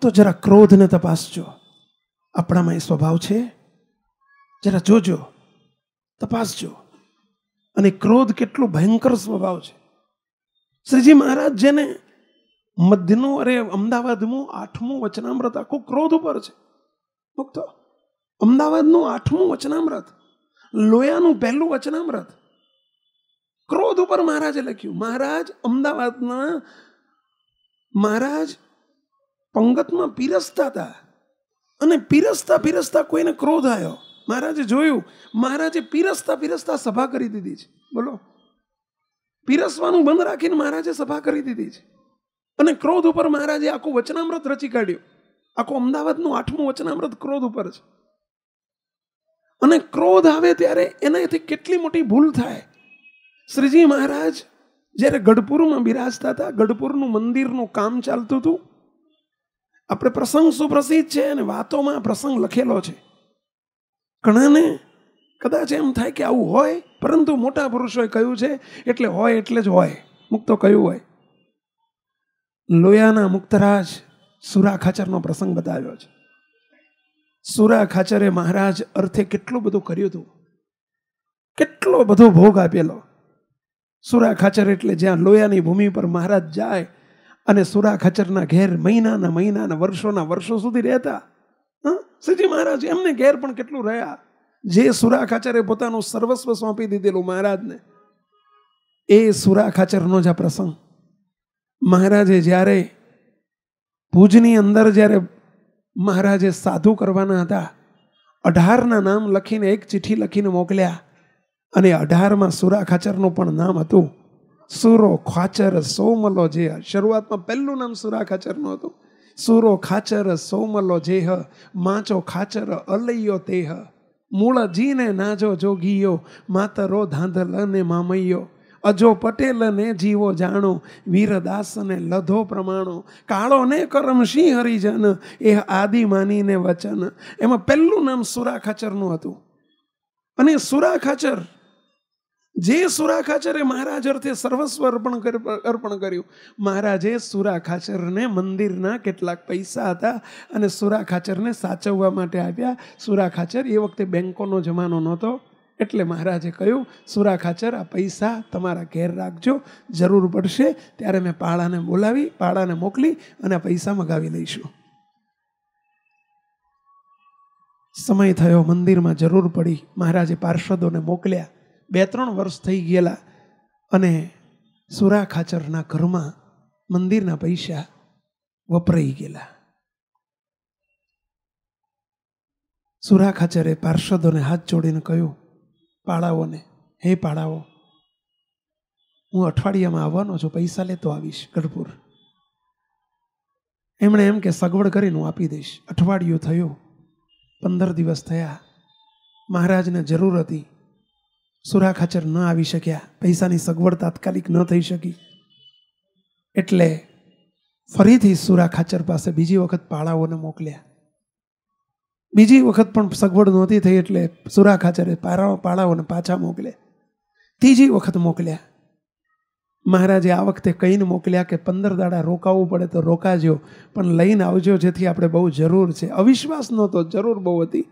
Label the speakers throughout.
Speaker 1: તો જરા ક્રોધને તપાસજો આપણામાં એ સ્વભાવ છે જરા જોજો તપાસજો અને ક્રોધ કેટલો ભયંકર સ્વભાવ છે શ્રીજી મહારાજ જેને મધ્યનું અરે અમદાવાદનું આઠમું વચનામ્રત આખું ક્રોધ ઉપર છે ભક્તો અમદાવાદનું આઠમું વચનામ્રત લોયાનું પહેલું વચનામ્રત ક્રોધ ઉપર મહારાજે લખ્યું મહારાજ અમદાવાદના મહારાજ પંગતમાં પીરસતા હતા અને પીરસતા પીરસતા કોઈને ક્રોધ આવ્યો મહારાજે જોયું મહારાજે પીરસતા પીરસતા સભા કરી દીધી છે બોલો પીરસવાનું બંધ રાખીને મહારાજે સભા કરી દીધી છે અને ક્રોધ ઉપર મહારાજે આખું વચનામૃત રચી કાઢ્યું આખું અમદાવાદનું આઠમું વચનામૃત ક્રોધ ઉપર છે અને ક્રોધ આવે ત્યારે એનાથી કેટલી મોટી ભૂલ થાય શ્રીજી મહારાજ જ્યારે ગઢપુરમાં બિરાજતા હતા ગઢપુરનું મંદિરનું કામ ચાલતું હતું આપણે પ્રસંગ સુપ્રસિદ્ધ છે અને વાતોમાં પ્રસંગ લખેલો છે ઘણાને કદાચ એમ થાય કે આવું હોય પરંતુ મોટા પુરુષોએ કહ્યું છે એટલે હોય એટલે જ હોય મુક્તો કહ્યું હોય લોયાના મુક્તરાજ સુરા ખાચરનો પ્રસંગ બતાવ્યો છે સુરા ખાચરે મહારાજ અર્થે કેટલું બધું કર્યું હતું કેટલો બધો ભોગ આપેલો સુરા ખાચર એટલે જ્યાં લોયાની ભૂમિ પર મહારાજ જાય અને સુરા ખચરના ઘેર મહિનાના મહિનાના વર્ષોના વર્ષો સુધી રહેતા સજી મહારાજ એમને ઘેર પણ કેટલું રહ્યા જે સુરા ખાચરે પોતાનું સર્વસ્વ સોંપી દીધેલું મહારાજને એ સુરા ખાચરનો જ આ પ્રસંગ મહારાજે જ્યારે ભુજની અંદર જ્યારે મહારાજે સાધુ કરવાના હતા અઢારના નામ લખીને એક ચિઠ્ઠી લખીને મોકલ્યા અને અઢારમાં સુરા ખાચરનું પણ નામ હતું સુરો ખાચર સોમલો જેહ શરૂઆતમાં પહેલું નામ સુરા ખાચરનું હતું સુરો ખાચર સોમલો જેહ માચો ખાચર અલૈયો તેહ મૂળ જીને નાજો જોગીયો માતરો ધાંધલ ને મામૈયો અજો પટેલ ને જીવો જાણો વીરદાસ ને લધો પ્રમાણો કાળો ને કરમ સિંહ હરિજન એ આદિ માનીને વચન એમાં પહેલું નામ સુરા ખાચરનું હતું અને સુરા ખાચર જે સુરાખાચરે મહારાજ અર્થે સર્વસ્વ અર્પણ અર્પણ કર્યું મહારાજે સુરાખાચરને મંદિરના કેટલાક પૈસા હતા અને સુરાખાચરને સાચવવા માટે આપ્યા સુરાખાચર એ વખતે બેન્કોનો જમાનો નહોતો એટલે મહારાજે કહ્યું સુરાખાચર આ પૈસા તમારા ઘેર રાખજો જરૂર પડશે ત્યારે મેં પાળાને બોલાવી પાળાને મોકલી અને પૈસા મગાવી લઈશું સમય થયો મંદિરમાં જરૂર પડી મહારાજે પાર્ષદોને મોકલ્યા બે ત્રણ વર્ષ થઈ ગયેલા અને સુરા ખાચરના ઘરમાં મંદિરના પૈસા વપરાઈ ગયેલા સુરા ખાચરે પાર્ષદોને હાથ જોડીને કહ્યું પાળાઓને હે પાળાઓ હું અઠવાડિયામાં આવવાનો છું પૈસા લેતો આવીશ ગઢપુર એમણે એમ કે સગવડ કરીને હું આપી દઈશ અઠવાડિયું થયું પંદર દિવસ થયા મહારાજને જરૂર હતી સુરા ખાચર ન આવી શક્યા પૈસાની સગવડ તાત્કાલિક ન થઈ શકી એટલે ફરીથી સુરા ખાચર પાસે બીજી વખત પાળાઓને મોકલ્યા બીજી વખત પણ સગવડ નહોતી થઈ એટલે સુરા ખાચરે પારાઓ પાળાઓને પાછા મોકલ્યા ત્રીજી વખત મોકલ્યા મહારાજે આ વખતે કહીને મોકલ્યા કે પંદર દાડા રોકાવવું પડે તો રોકાજો પણ લઈને આવજો જેથી આપણે બહુ જરૂર છે અવિશ્વાસ નહોતો જરૂર બહુ હતી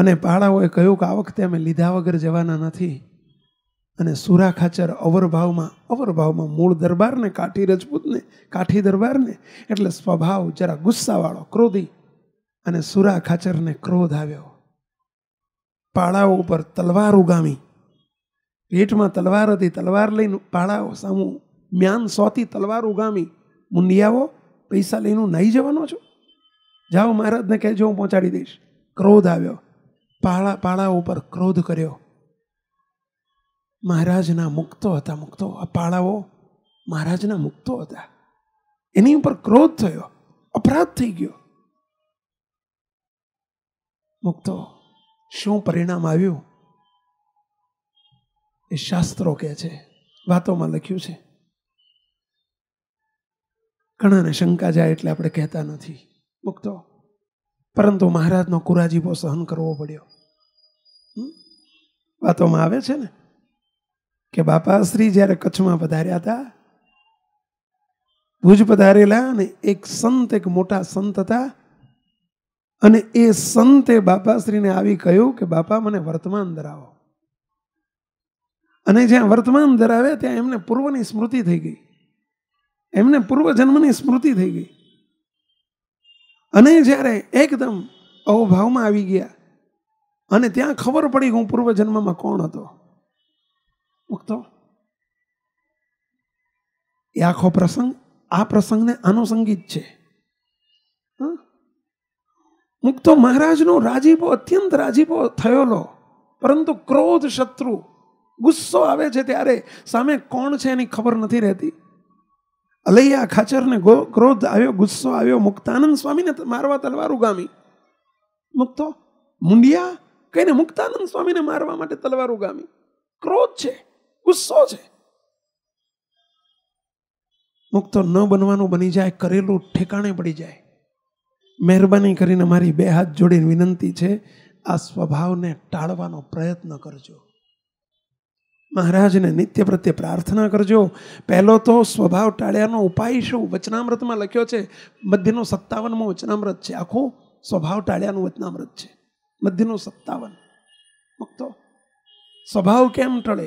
Speaker 1: અને પાળાઓએ કહ્યું કે આ વખતે અમે લીધા વગર જવાના નથી અને સુરા ખાચર અવરભાવમાં અવરભાવમાં મૂળ દરબારને કાઠી રજપૂતને કાઠી દરબારને એટલે સ્વભાવ જરા ગુસ્સાવાળો ક્રોધી અને સુરા ખાચરને ક્રોધ આવ્યો પાળાઓ ઉપર તલવાર ઉગામી પેટમાં તલવાર હતી તલવાર લઈને પાળાઓ સામું મ્યાન સોથી તલવાર ઉગામી મુંડિયાઓ પૈસા લઈને નહીં જવાનો છો જાઓ મહારાજને કહેજો હું પહોંચાડી દઈશ ક્રોધ આવ્યો પાળા પાળા ઉપર ક્રોધ કર્યો મહારાજના મુક્તો હતા મુક્તો આ પાળાઓ મહારાજના મુક્તો હતા એની ઉપર ક્રોધ થયો અપરાધ થઈ ગયો મુક્તો શું પરિણામ આવ્યું એ શાસ્ત્રો કહે છે વાતોમાં લખ્યું છે ઘણાને શંકા જાય એટલે આપણે કહેતા નથી મુક્તો પરંતુ મહારાજનો કુરાજીપો સહન કરવો પડ્યો વાતોમાં આવે છે ને કે બાપાશ્રી જ્યારે કચ્છમાં પધાર્યા હતા ભુજ પધારેલા અને એક સંત એક મોટા સંત હતા અને એ સંતે બાપાશ્રીને આવી કહ્યું કે બાપા મને વર્તમાન ધરાવો અને જ્યાં વર્તમાન ધરાવે ત્યાં એમને પૂર્વની સ્મૃતિ થઈ ગઈ એમને પૂર્વજન્મની સ્મૃતિ થઈ ગઈ અને જ્યારે એકદમ અહોભાવમાં આવી ગયા અને ત્યાં ખબર પડી કે હું પૂર્વજન્મમાં કોણ હતો મુક્તો એ આખો પ્રસંગ આ પ્રસંગને આનુષંગિક છે મુક્તો મહારાજનો રાજીપો અત્યંત રાજીપો થયેલો પરંતુ ક્રોધ શત્રુ ગુસ્સો આવે છે ત્યારે સામે કોણ છે એની ખબર નથી રહેતી અલૈયા ખાચરને ક્રોધ આવ્યો ગુસ્સો આવ્યો મુક્તાનંદ સ્વામીને મારવા તલવાર ઉગામી મુક્તો મુંડિયા કહીને મુક્તાનંદ સ્વામીને મારવા માટે તલવાર ઉગામી ક્રોધ છે ગુસ્સો છે મુક્તો ન બનવાનું બની જાય કરેલું ઠેકાણે પડી જાય મહેરબાની કરીને મારી બે હાથ જોડીને વિનંતી છે આ સ્વભાવને ટાળવાનો પ્રયત્ન કરજો મહારાજને નિત્ય પ્રત્યે પ્રાર્થના કરજો પહેલો તો સ્વભાવ ટાળ્યાનો ઉપાય શું વચનામૃતમાં લખ્યો છે મધ્યનો સત્તાવનમો વચનામૃત છે આખો સ્વભાવ ટાળ્યાનું વચનામૃત છે મધ્યનો સત્તાવન મુક્તો સ્વભાવ કેમ ટળે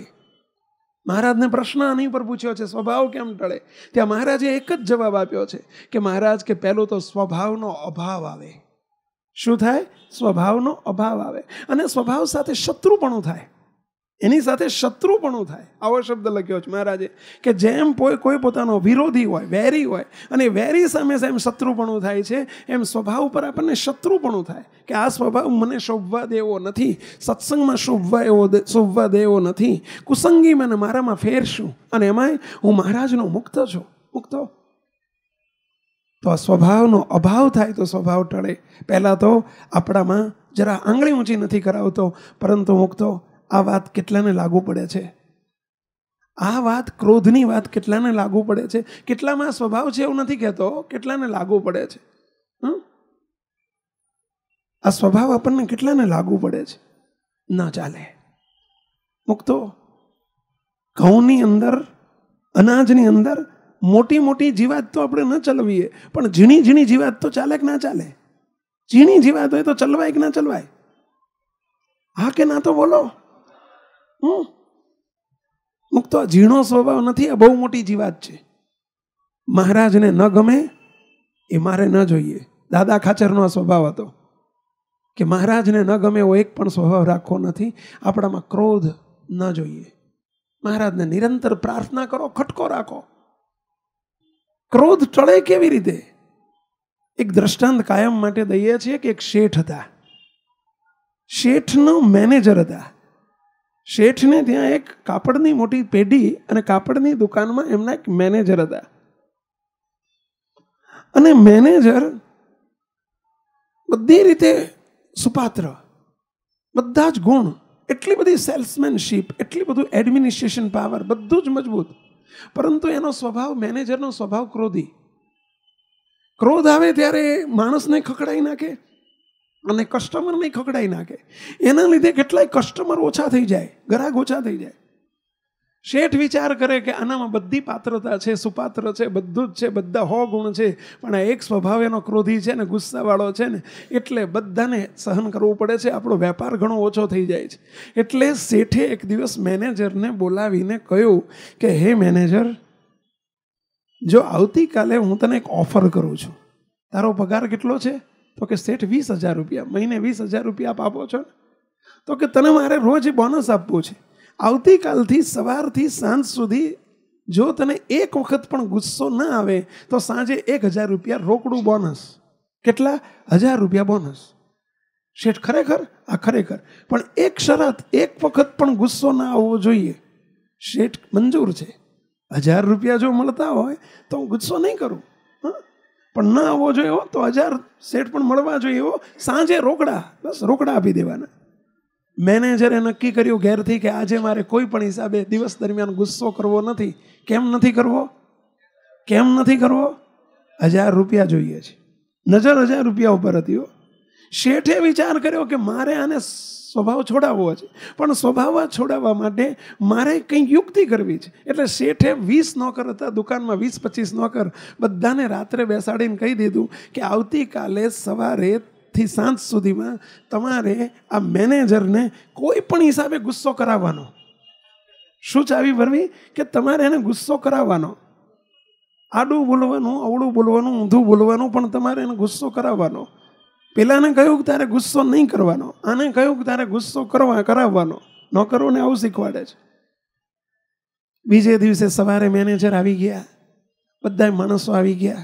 Speaker 1: મહારાજને પ્રશ્ન આની પર પૂછ્યો છે સ્વભાવ કેમ ટળે ત્યાં મહારાજે એક જ જવાબ આપ્યો છે કે મહારાજ કે પહેલો તો સ્વભાવનો અભાવ આવે શું થાય સ્વભાવનો અભાવ આવે અને સ્વભાવ સાથે શત્રુપણું થાય એની સાથે શત્રુપણું થાય આવો શબ્દ લખ્યો છે મહારાજે કે જેમ કોઈ કોઈ પોતાનો વિરોધી હોય વેરી હોય અને વેરી સામે સામે શત્રુપણું થાય છે એમ સ્વભાવ પર આપણને શત્રુપણું થાય કે આ સ્વભાવ મને શોભવા દેવો નથી સત્સંગમાં શોભવા એવો શોભવા દેવો નથી કુસંગી મને મારામાં ફેરશું અને એમાંય હું મહારાજનો મુક્ત છું મુક્ત તો આ સ્વભાવનો અભાવ થાય તો સ્વભાવ ટળે પહેલાં તો આપણામાં જરા આંગળી ઊંચી નથી કરાવતો પરંતુ મુક્તો આ વાત કેટલાને લાગુ પડે છે આ વાત ક્રોધની વાત કેટલાને લાગુ પડે છે કેટલામાં સ્વભાવ છે એવું નથી કહેતો કેટલાને લાગુ પડે છે આ સ્વભાવ આપણને કેટલાને લાગુ પડે છે ન ચાલે મુક્તો ઘઉંની અંદર અનાજની અંદર મોટી મોટી જીવાત તો આપણે ન ચલવીએ પણ ઝીણી ઝીણી જીવાત તો ચાલે કે ના ચાલે ઝીણી જીવાત હોય તો ચલવાય કે ના ચલવાય હા કે ના તો બોલો અમુક તો ઝીણો સ્વભાવ નથી આ બહુ મોટી જીવાત છે મહારાજને ન ગમે એ મારે ન જોઈએ દાદા ખાચરનો આ સ્વભાવ હતો કે મહારાજને ન ગમે એવો એક પણ સ્વભાવ રાખવો નથી આપણામાં ક્રોધ ન જોઈએ મહારાજને નિરંતર પ્રાર્થના કરો ખટકો રાખો ક્રોધ ટળે કેવી રીતે એક દ્રષ્ટાંત કાયમ માટે દઈએ છીએ કે એક શેઠ હતા શેઠનો મેનેજર હતા શેઠને ત્યાં એક કાપડની મોટી પેઢી અને કાપડની દુકાનમાં એમના એક મેનેજર હતા અને મેનેજર બધી રીતે સુપાત્ર બધા જ ગુણ એટલી બધી સેલ્સમેનશીપ એટલી બધું એડમિનિસ્ટ્રેશન પાવર બધું જ મજબૂત પરંતુ એનો સ્વભાવ મેનેજરનો સ્વભાવ ક્રોધી ક્રોધ આવે ત્યારે માણસને ખખડાઈ નાખે અને કસ્ટમર નહીં ખકડાઈ નાખે એના લીધે કેટલાય કસ્ટમર ઓછા થઈ જાય ગ્રાહક ઓછા થઈ જાય શેઠ વિચાર કરે કે આનામાં બધી પાત્રતા છે સુપાત્ર છે બધું જ છે બધા હો ગુણ છે પણ આ એક સ્વભાવ એનો ક્રોધી છે ને ગુસ્સાવાળો છે ને એટલે બધાને સહન કરવું પડે છે આપણો વેપાર ઘણો ઓછો થઈ જાય છે એટલે શેઠે એક દિવસ મેનેજરને બોલાવીને કહ્યું કે હે મેનેજર જો આવતીકાલે હું તને એક ઓફર કરું છું તારો પગાર કેટલો છે તો કે શેઠ વીસ હજાર રૂપિયા મહિને વીસ હજાર રૂપિયા આપ આપો છો ને તો કે તને મારે રોજ બોનસ આપવું છે આવતીકાલથી સવારથી સાંજ સુધી જો તને એક વખત પણ ગુસ્સો ન આવે તો સાંજે એક હજાર રૂપિયા રોકડું બોનસ કેટલા હજાર રૂપિયા બોનસ શેઠ ખરેખર આ ખરેખર પણ એક શરત એક વખત પણ ગુસ્સો ના આવવો જોઈએ શેઠ મંજૂર છે હજાર રૂપિયા જો મળતા હોય તો હું ગુસ્સો નહીં કરું પણ ન આવવો જોઈએ એવો તો હજાર સેટ પણ મળવા જોઈએ એવો સાંજે રોકડા બસ રોકડા આપી દેવાના મેનેજરે નક્કી કર્યું ઘેરથી કે આજે મારે કોઈ પણ હિસાબે દિવસ દરમિયાન ગુસ્સો કરવો નથી કેમ નથી કરવો કેમ નથી કરવો હજાર રૂપિયા જોઈએ છે નજર હજાર રૂપિયા ઉપર હતી હો શેઠે વિચાર કર્યો કે મારે આને સ્વભાવ છોડાવવો છે પણ સ્વભાવ છોડાવવા માટે મારે કંઈ યુક્તિ કરવી છે એટલે શેઠે વીસ નોકર હતા દુકાનમાં વીસ પચીસ નોકર બધાને રાત્રે બેસાડીને કહી દીધું કે આવતીકાલે સવારે થી સાંજ સુધીમાં તમારે આ મેનેજરને કોઈ પણ હિસાબે ગુસ્સો કરાવવાનો શું ચાવી ભરવી કે તમારે એને ગુસ્સો કરાવવાનો આડું બોલવાનું અવળું બોલવાનું ઊંધું બોલવાનું પણ તમારે એને ગુસ્સો કરાવવાનો પેલાને કહ્યું કે તારે ગુસ્સો નહીં કરવાનો આને કહ્યું કે તારે ગુસ્સો કરવા કરાવવાનો નોકરોને આવું શીખવાડે છે બીજે દિવસે સવારે મેનેજર આવી ગયા બધા માણસો આવી ગયા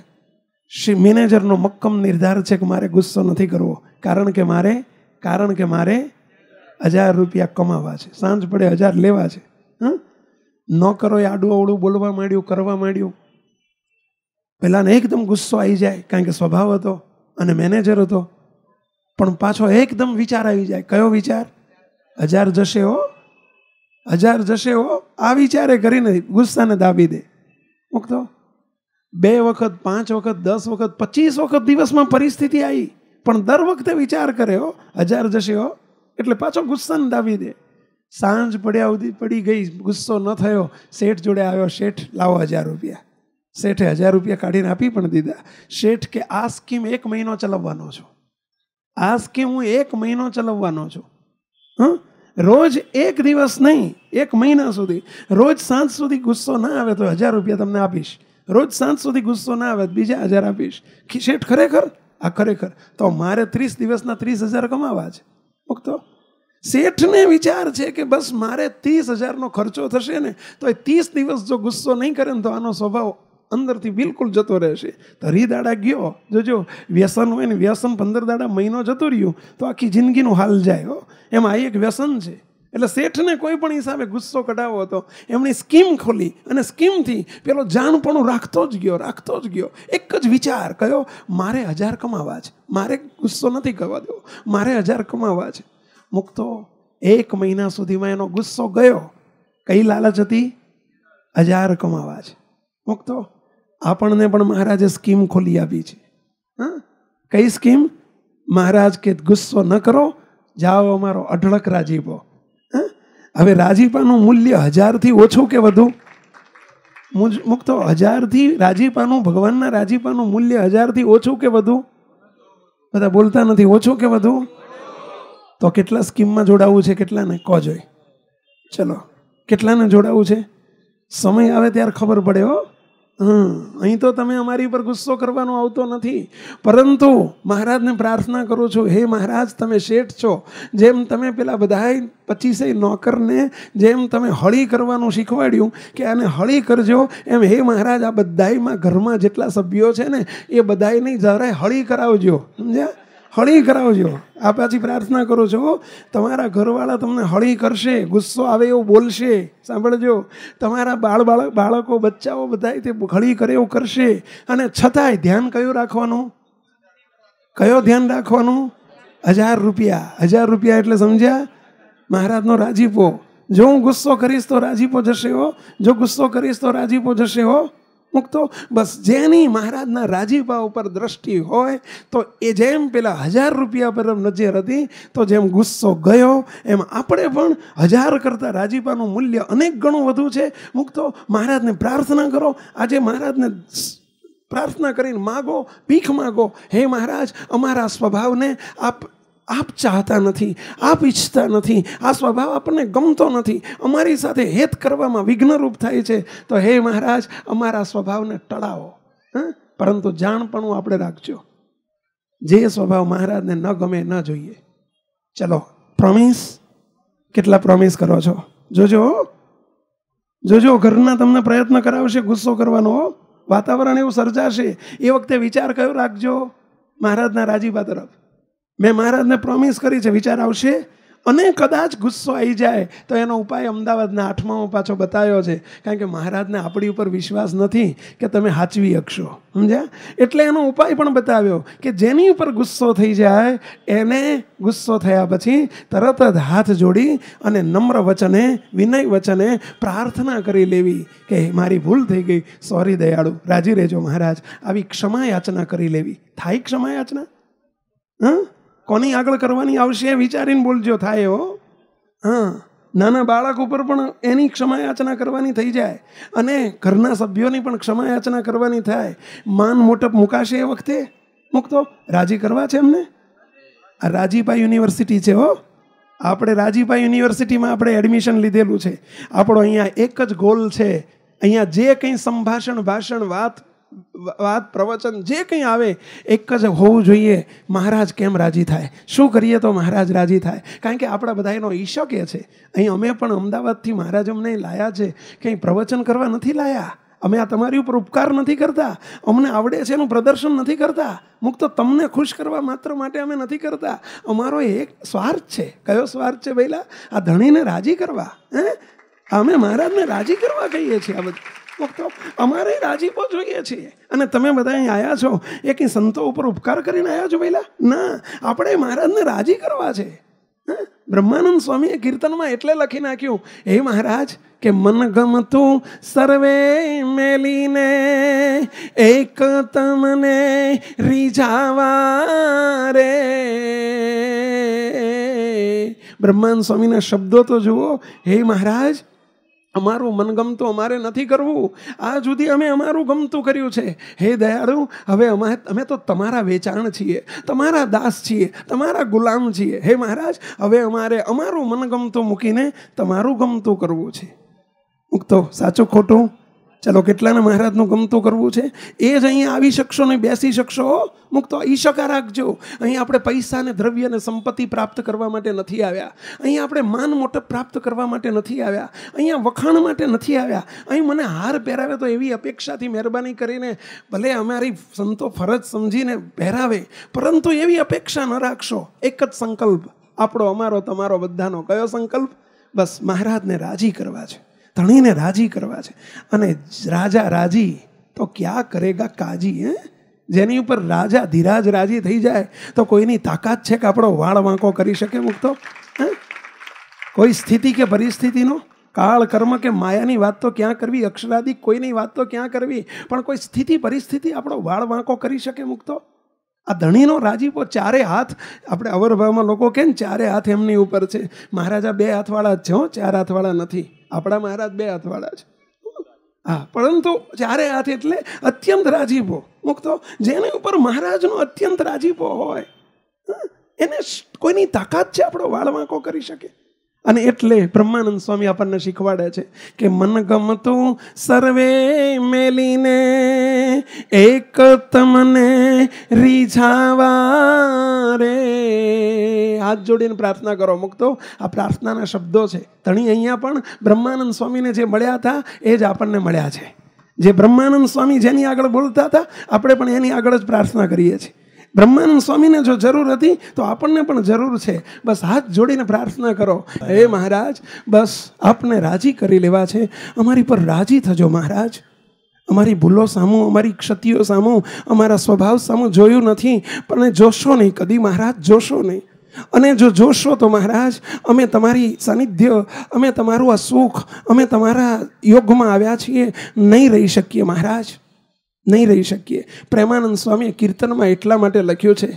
Speaker 1: શ્રી મેનેજરનો મક્કમ નિર્ધાર છે કે મારે ગુસ્સો નથી કરવો કારણ કે મારે કારણ કે મારે હજાર રૂપિયા કમાવા છે સાંજ પડે હજાર લેવા છે હા નોકરોએ આડું અવડું બોલવા માંડ્યું કરવા માંડ્યું પહેલાંને એકદમ ગુસ્સો આવી જાય કારણ કે સ્વભાવ હતો અને મેનેજર હતો પણ પાછો એકદમ વિચાર આવી જાય કયો વિચાર હજાર જશે હો હજાર જશે હો આ વિચારે કરી નથી ગુસ્સાને દાબી દે મૂકતો બે વખત પાંચ વખત દસ વખત પચીસ વખત દિવસમાં પરિસ્થિતિ આવી પણ દર વખતે વિચાર કરે હો હજાર જશે હો એટલે પાછો ગુસ્સાને દાબી દે સાંજ પડ્યા સુધી પડી ગઈ ગુસ્સો ન થયો શેઠ જોડે આવ્યો શેઠ લાવો હજાર રૂપિયા શેઠે હજાર રૂપિયા કાઢીને આપી પણ દીધા શેઠ કે આ સ્કીમ એક મહિનો ચલાવવાનો છો આ કે હું એક મહિનો ચલાવવાનો છું હં રોજ એક દિવસ નહીં એક મહિના સુધી રોજ સાંજ સુધી ગુસ્સો ના આવે તો હજાર રૂપિયા તમને આપીશ રોજ સાંજ સુધી ગુસ્સો ના આવે બીજા હજાર આપીશ શેઠ ખરેખર આ ખરેખર તો મારે ત્રીસ દિવસના ત્રીસ હજાર કમાવા છે મુક્તો શેઠને વિચાર છે કે બસ મારે ત્રીસ હજારનો ખર્ચો થશે ને તો એ ત્રીસ દિવસ જો ગુસ્સો નહીં કરે ને તો આનો સ્વભાવ અંદરથી બિલકુલ જતો રહેશે તરી દાડા ગયો જોજો વ્યસન હોય ને વ્યસન પંદર દાડા મહિનો જતો રહ્યું તો આખી જિંદગીનું હાલ જાય હો એમાં આ એક વ્યસન છે એટલે શેઠને કોઈ પણ હિસાબે ગુસ્સો કઢાવો હતો એમની સ્કીમ ખોલી અને સ્કીમથી પેલો જાણપણું રાખતો જ ગયો રાખતો જ ગયો એક જ વિચાર કયો મારે હજાર કમાવા છે મારે ગુસ્સો નથી કરવા દેવો મારે હજાર કમાવા છે મુક્તો એક મહિના સુધીમાં એનો ગુસ્સો ગયો કઈ લાલચ હતી હજાર કમાવા છે મુક્તો આપણને પણ મહારાજે સ્કીમ ખોલી આપી છે હા કઈ સ્કીમ મહારાજ કે ગુસ્સો ન કરો જાઓ અમારો અઢળક રાજીપો હા હવે રાજીપાનું મૂલ્ય હજારથી ઓછું કે વધુ મુક તો હજારથી રાજીપાનું ભગવાનના રાજીપાનું મૂલ્ય હજારથી ઓછું કે વધુ બધા બોલતા નથી ઓછું કે વધુ તો કેટલા સ્કીમમાં જોડાવવું છે કેટલાને કહો જોઈ ચલો કેટલાને જોડાવવું છે સમય આવે ત્યારે ખબર પડે હો અહીં તો તમે અમારી પર ગુસ્સો કરવાનો આવતો નથી પરંતુ મહારાજને પ્રાર્થના કરું છું હે મહારાજ તમે શેઠ છો જેમ તમે પેલા બધાએ પચીસે નોકરને જેમ તમે હળી કરવાનું શીખવાડ્યું કે આને હળી કરજો એમ હે મહારાજ આ બધાયમાં ઘરમાં જેટલા સભ્યો છે ને એ બધાયની જરાય હળી કરાવજો સમજ્યા હળી કરાવજો આ પાછી પ્રાર્થના કરો છો તમારા ઘરવાળા તમને હળી કરશે ગુસ્સો આવે એવો બોલશે સાંભળજો તમારા બાળ બાળક બાળકો બચ્ચાઓ બધા તે હળી કરે એવું કરશે અને છતાંય ધ્યાન કયું રાખવાનું કયો ધ્યાન રાખવાનું હજાર રૂપિયા હજાર રૂપિયા એટલે સમજ્યા મહારાજનો રાજીપો જો હું ગુસ્સો કરીશ તો રાજીપો જશે હો જો ગુસ્સો કરીશ તો રાજીપો જશે હો મૂકતો બસ જેની મહારાજના રાજીપા ઉપર દ્રષ્ટિ હોય તો એ જેમ પેલા હજાર રૂપિયા પર નજર હતી તો જેમ ગુસ્સો ગયો એમ આપણે પણ હજાર કરતાં રાજીપાનું મૂલ્ય અનેક ગણું વધુ છે મૂકતો મહારાજને પ્રાર્થના કરો આજે મહારાજને પ્રાર્થના કરીને માગો ભીખ માગો હે મહારાજ અમારા સ્વભાવને આપ આપ ચાહતા નથી આપ ઈચ્છતા નથી આ સ્વભાવ આપણને ગમતો નથી અમારી સાથે હેત કરવામાં વિઘ્નરૂપ થાય છે તો હે મહારાજ અમારા સ્વભાવને ટળાવો પરંતુ જાણપણું આપણે રાખજો જે સ્વભાવ મહારાજને ન ગમે ન જોઈએ ચલો પ્રોમિસ કેટલા પ્રોમિસ કરો છો જોજો જોજો ઘરના તમને પ્રયત્ન કરાવશે ગુસ્સો કરવાનો વાતાવરણ એવું સર્જાશે એ વખતે વિચાર કયો રાખજો મહારાજના રાજીબા તરફ મેં મહારાજને પ્રોમિસ કરી છે વિચાર આવશે અને કદાચ ગુસ્સો આવી જાય તો એનો ઉપાય અમદાવાદના આઠમામાં પાછો બતાવ્યો છે કારણ કે મહારાજને આપણી ઉપર વિશ્વાસ નથી કે તમે હાચવી શકશો સમજ્યા એટલે એનો ઉપાય પણ બતાવ્યો કે જેની ઉપર ગુસ્સો થઈ જાય એને ગુસ્સો થયા પછી તરત જ હાથ જોડી અને નમ્ર વચને વિનય વચને પ્રાર્થના કરી લેવી કે મારી ભૂલ થઈ ગઈ સોરી દયાળુ રાજી રહેજો મહારાજ આવી ક્ષમા યાચના કરી લેવી થાય ક્ષમા યાચના હા કોની આગળ કરવાની આવશે એ વિચારીને બોલજો થાય એવો હા નાના બાળક ઉપર પણ એની ક્ષમાયાચના કરવાની થઈ જાય અને ઘરના સભ્યોની પણ ક્ષમા યાચના કરવાની થાય માન મોટપ મૂકાશે એ વખતે મૂકતો રાજી કરવા છે એમને આ રાજીપા યુનિવર્સિટી છે હો આપણે રાજીપા યુનિવર્સિટીમાં આપણે એડમિશન લીધેલું છે આપણો અહીંયા એક જ ગોલ છે અહીંયા જે કંઈ સંભાષણ ભાષણ વાત વાત પ્રવચન જે કંઈ આવે એક જ હોવું જોઈએ મહારાજ કેમ રાજી થાય શું કરીએ તો મહારાજ રાજી થાય કારણ કે આપણા બધા એનો ઈશો કે છે અહીં અમે પણ અમદાવાદથી મહારાજ અમને લાયા છે કંઈ પ્રવચન કરવા નથી લાયા અમે આ તમારી ઉપર ઉપકાર નથી કરતા અમને આવડે છે એનું પ્રદર્શન નથી કરતા મુક્ત તમને ખુશ કરવા માત્ર માટે અમે નથી કરતા અમારો એક સ્વાર્થ છે કયો સ્વાર્થ છે પહેલાં આ ધણીને રાજી કરવા હે અમે મહારાજને રાજી કરવા કહીએ છીએ આ બધું ભક્તો અમારે રાજીપો જોઈએ છીએ અને તમે બધા અહીં આવ્યા છો એ કંઈ સંતો ઉપર ઉપકાર કરીને આવ્યા છો પહેલાં ના આપણે મહારાજને રાજી કરવા છે બ્રહ્માનંદ સ્વામીએ કીર્તનમાં એટલે લખી નાખ્યું હે મહારાજ કે મન ગમતું સર્વે મેલીને એક તમને રીઝાવા રે બ્રહ્માનંદ સ્વામીના શબ્દો તો જુઓ હે મહારાજ અમારું મનગમતું અમારે નથી કરવું આ સુધી અમે અમારું ગમતું કર્યું છે હે દયાળુ હવે અમે અમે તો તમારા વેચાણ છીએ તમારા દાસ છીએ તમારા ગુલામ છીએ હે મહારાજ હવે અમારે અમારું મનગમતું મૂકીને તમારું ગમતું કરવું છે મૂકતો સાચું ખોટું ચાલો કેટલાને મહારાજનું ગમતું કરવું છે એ જ અહીંયા આવી શકશો ને બેસી શકશો મુક્તો ઈશકા રાખજો અહીં આપણે પૈસા ને દ્રવ્ય ને સંપત્તિ પ્રાપ્ત કરવા માટે નથી આવ્યા અહીં આપણે માન મોટ પ્રાપ્ત કરવા માટે નથી આવ્યા અહીંયા વખાણ માટે નથી આવ્યા અહીં મને હાર પહેરાવે તો એવી અપેક્ષાથી મહેરબાની કરીને ભલે અમારી સંતો ફરજ સમજીને પહેરાવે પરંતુ એવી અપેક્ષા ન રાખશો એક જ સંકલ્પ આપણો અમારો તમારો બધાનો કયો સંકલ્પ બસ મહારાજને રાજી કરવા છે ધણીને રાજી કરવા છે અને રાજા રાજી તો ક્યાં કરેગા કાજી હે જેની ઉપર રાજા ધીરાજ રાજી થઈ જાય તો કોઈની તાકાત છે કે આપણો વાળ વાંકો કરી શકે મુક્તો કોઈ સ્થિતિ કે પરિસ્થિતિનો કાળ કર્મ કે માયાની વાત તો ક્યાં કરવી અક્ષરાદી કોઈની વાત તો ક્યાં કરવી પણ કોઈ સ્થિતિ પરિસ્થિતિ આપણો વાળ વાંકો કરી શકે મુક્તો આ ધણીનો રાજીપો ચારે હાથ આપણે અવરભાવમાં લોકો કેમ ચારે હાથ એમની ઉપર છે મહારાજા બે હાથવાળા જ છે હો ચાર હાથવાળા નથી આપણા મહારાજ બે હાથવાળા છે હા પરંતુ જ્યારે હાથ એટલે અત્યંત રાજીપો મુક્તો જેની ઉપર મહારાજનો અત્યંત રાજીપો હોય એને કોઈની તાકાત છે આપણો વાળ વાંકો કરી શકે અને એટલે બ્રહ્માનંદ સ્વામી આપણને શીખવાડે છે કે મન ગમતું સર્વે મેલીને એક તમને રીઝાવા રે હાથ જોડીને પ્રાર્થના કરો મુક્તો આ પ્રાર્થનાના શબ્દો છે ધણી અહીંયા પણ બ્રહ્માનંદ સ્વામીને જે મળ્યા હતા એ જ આપણને મળ્યા છે જે બ્રહ્માનંદ સ્વામી જેની આગળ બોલતા હતા આપણે પણ એની આગળ જ પ્રાર્થના કરીએ છીએ બ્રહ્માનંદ સ્વામીને જો જરૂર હતી તો આપણને પણ જરૂર છે બસ હાથ જોડીને પ્રાર્થના કરો હે મહારાજ બસ આપને રાજી કરી લેવા છે અમારી પર રાજી થજો મહારાજ અમારી ભૂલો સામું અમારી ક્ષતિઓ સામું અમારા સ્વભાવ સામું જોયું નથી પણ જોશો નહીં કદી મહારાજ જોશો નહીં અને જો જોશો તો મહારાજ અમે તમારી સાનિધ્ય અમે તમારું આ સુખ અમે તમારા યોગમાં આવ્યા છીએ નહીં રહી શકીએ મહારાજ નહીં રહી શકીએ પ્રેમાનંદ સ્વામીએ કીર્તનમાં એટલા માટે લખ્યું છે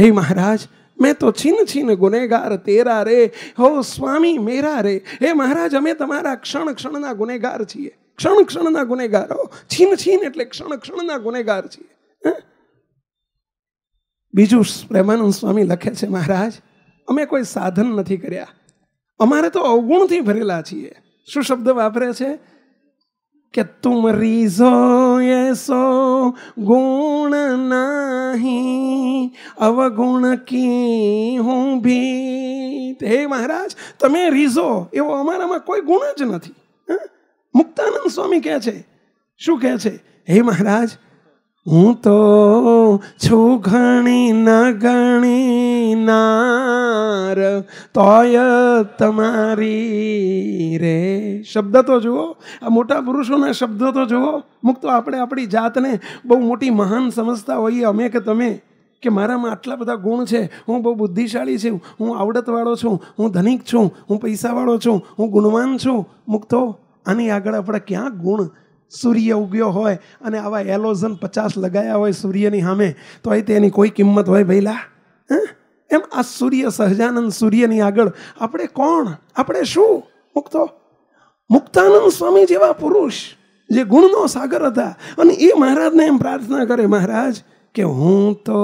Speaker 1: હે મહારાજ મેં તો છીન છીન ગુનેગાર તેરા રે હો સ્વામી મેરા રે હે મહારાજ અમે તમારા ક્ષણ ક્ષણના ગુનેગાર છીએ ક્ષણ ક્ષણના ગુનેગાર હો છીન છીન એટલે ક્ષણ ક્ષણના ગુનેગાર છીએ બીજું પ્રેમાનંદ સ્વામી લખે છે મહારાજ અમે કોઈ સાધન નથી કર્યા અમારે તો અવગુણથી ભરેલા છીએ શું શબ્દ વાપરે છે કે તું રીઝો એસો ગુણ નહીં અવગુણ કી હું ભી હે મહારાજ તમે રીઝો એવો અમારામાં કોઈ ગુણ જ નથી મુક્તાનંદ સ્વામી કહે છે શું કહે છે હે મહારાજ હું તો છું ઘણી ન ગણી નાર તોય તમારી રે શબ્દ તો જુઓ આ મોટા પુરુષોના શબ્દો તો જુઓ મુક તો આપણે આપણી જાતને બહુ મોટી મહાન સમજતા હોઈએ અમે કે તમે કે મારામાં આટલા બધા ગુણ છે હું બહુ બુદ્ધિશાળી છું હું આવડતવાળો છું હું ધનિક છું હું પૈસાવાળો છું હું ગુણવાન છું મુક તો આની આગળ આપણે ક્યાં ગુણ સૂર્ય ઉગ્યો હોય અને આવા એલોઝન પચાસ લગાયા હોય સૂર્યની સામે તો અહીં તેની કોઈ કિંમત હોય ભઈલા એમ આ સૂર્ય સહજાનંદ સૂર્યની આગળ આપણે કોણ આપણે શું મુક્તો મુક્તાનંદ સ્વામી જેવા પુરુષ જે ગુણનો સાગર હતા અને એ મહારાજને એમ પ્રાર્થના કરે મહારાજ કે હું તો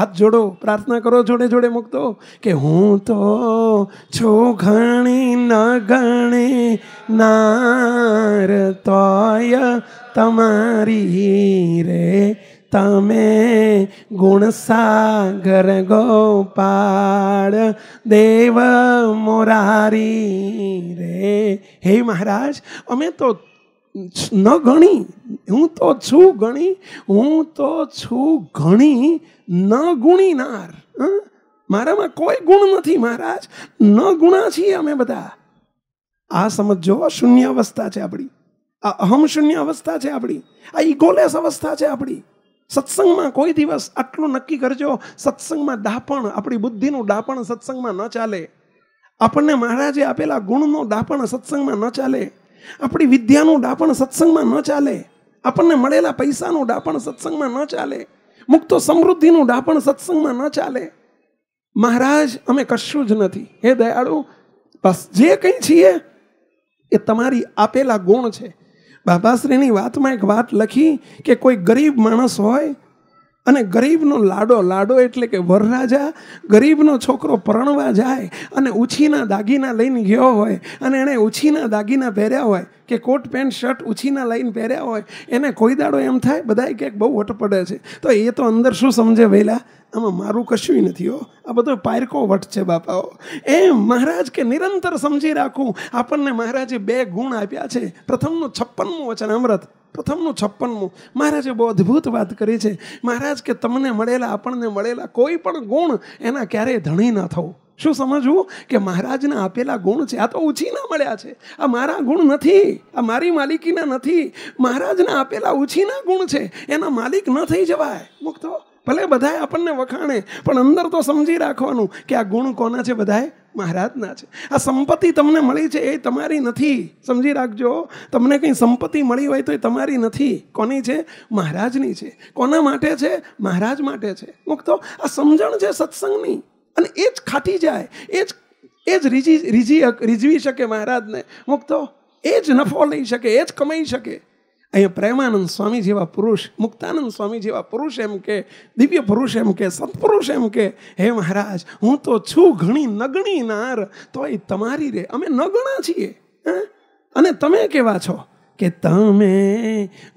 Speaker 1: હાથ જોડો પ્રાર્થના કરો જોડે જોડે મુક્તો કે હું તો છો ઘણી ન ગણે નાર તો માય તમારી રે તમે ગુણસાગર ગોપાળ દેવ મોરારી રે હે મહારાજ અમે તો ન ગણી હું તો છું ગણી હું તો છું ગણી ન ગુણીનાર મારામાં કોઈ ગુણ નથી મહારાજ ન ગુણા છીએ અમે બધા આ સમજો શૂન્ય અવસ્થા છે આપણી આ અહમશૂન્ય અવસ્થા છે આપણી આ ઇગોલેસ અવસ્થા છે આપણી સત્સંગમાં કોઈ દિવસ આટલું નક્કી કરજો સત્સંગમાં દાપણ આપણી બુદ્ધિનું દાપણ સત્સંગમાં ન ચાલે આપણને મહારાજે આપેલા ગુણનું દાપણ સત્સંગમાં ન ચાલે આપણી વિદ્યાનું દાપણ સત્સંગમાં ન ચાલે આપણને મળેલા પૈસાનું દાપણ સત્સંગમાં ન ચાલે મુક્તો સમૃદ્ધિનું દાપણ સત્સંગમાં ન ચાલે મહારાજ અમે કશું જ નથી હે દયાળુ બસ જે કંઈ છીએ એ તમારી આપેલા ગુણ છે બાબાશ્રીની વાતમાં એક વાત લખી કે કોઈ ગરીબ માણસ હોય અને ગરીબનો લાડો લાડો એટલે કે વરરાજા ગરીબનો છોકરો પરણવા જાય અને ઉછીના દાગીના લઈને ગયો હોય અને એણે ઉછીના દાગીના પહેર્યા હોય કે કોટ પેન્ટ શર્ટ ઉછીના લઈને પહેર્યા હોય એને કોઈ દાડો એમ થાય બધાય ક્યાંક બહુ વટ પડે છે તો એ તો અંદર શું સમજે વહેલા આમાં મારું કશું નથી હો આ બધો પાયરકો વટ છે બાપાઓ એમ મહારાજ કે નિરંતર સમજી રાખું આપણને મહારાજે બે ગુણ આપ્યા છે પ્રથમનું છપ્પનમું વચન અમૃત પ્રથમનું છપ્પનમું મહારાજે બહુ અદ્ભુત વાત કરી છે મહારાજ કે તમને મળેલા આપણને મળેલા કોઈ પણ ગુણ એના ક્યારેય ધણી ન થવું શું સમજવું કે મહારાજને આપેલા ગુણ છે આ તો ઉછીના મળ્યા છે આ મારા ગુણ નથી આ મારી માલિકીના નથી મહારાજને આપેલા ઉછીના ગુણ છે એના માલિક ન થઈ જવાય મુક્તો ભલે બધાએ આપણને વખાણે પણ અંદર તો સમજી રાખવાનું કે આ ગુણ કોના છે બધાએ મહારાજના છે આ સંપત્તિ તમને મળી છે એ તમારી નથી સમજી રાખજો તમને કંઈ સંપત્તિ મળી હોય તો એ તમારી નથી કોની છે મહારાજની છે કોના માટે છે મહારાજ માટે છે મુક્તો આ સમજણ છે સત્સંગની અને એ જ ખાટી જાય એ જ એ જ રીજી રીજી રીઝવી શકે મહારાજને મુક્તો એ જ નફો લઈ શકે એ જ કમાઈ શકે અહીંયા પ્રેમાનંદ સ્વામી જેવા પુરુષ મુક્તાનંદ સ્વામી જેવા પુરુષ એમ કે દિવ્ય પુરુષ એમ કે સત્પુરુષ એમ કે હે મહારાજ હું તો છું ઘણી નગણી નાર તો એ તમારી રે અમે નગણા છીએ અને તમે કેવા છો કે તમે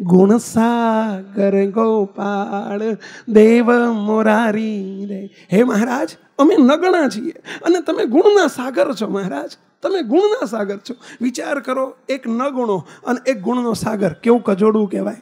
Speaker 1: ગુણસાગર ગોપાળ દેવ મોરારી રે હે મહારાજ અમે નગણા છીએ અને તમે ગુણના સાગર છો મહારાજ તમે ગુણના સાગર છો વિચાર કરો એક ન ગુણો અને એક ગુણનો સાગર કેવું કજોડું કહેવાય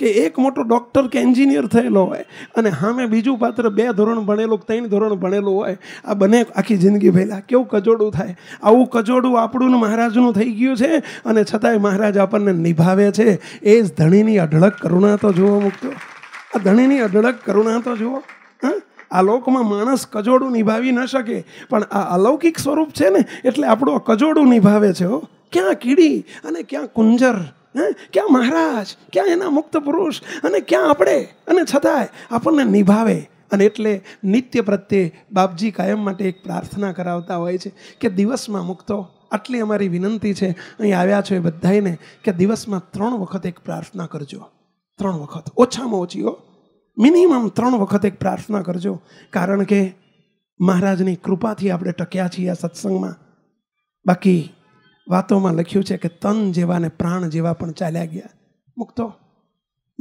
Speaker 1: કે એક મોટો ડૉક્ટર કે એન્જિનિયર થયેલો હોય અને સામે બીજું પાત્ર બે ધોરણ ભણેલું ત્રણ ધોરણ ભણેલું હોય આ બંને આખી જિંદગી પહેલાં કેવું કજોડું થાય આવું કજોડું આપણું મહારાજનું થઈ ગયું છે અને છતાંય મહારાજ આપણને નિભાવે છે એ જ ધણીની અઢળક કરુણા તો જુઓ મૂકતો આ ધણીની અઢળક કરુણા તો જુઓ હા આ લોકમાં માણસ કજોડું નિભાવી ન શકે પણ આ અલૌકિક સ્વરૂપ છે ને એટલે આપણું કજોડું નિભાવે છે હો ક્યાં કીડી અને ક્યાં કુંજર હે ક્યાં મહારાજ ક્યાં એના મુક્ત પુરુષ અને ક્યાં આપણે અને છતાંય આપણને નિભાવે અને એટલે નિત્ય પ્રત્યે બાપજી કાયમ માટે એક પ્રાર્થના કરાવતા હોય છે કે દિવસમાં મુક્તો આટલી અમારી વિનંતી છે અહીં આવ્યા છો એ બધાને કે દિવસમાં ત્રણ વખત એક પ્રાર્થના કરજો ત્રણ વખત ઓછામાં ઓછી હો મિનિમમ ત્રણ વખત એક પ્રાર્થના કરજો કારણ કે મહારાજની કૃપાથી આપણે ટક્યા છીએ આ સત્સંગમાં બાકી વાતોમાં લખ્યું છે કે તન જેવા ને પ્રાણ જેવા પણ ચાલ્યા ગયા મુક્તો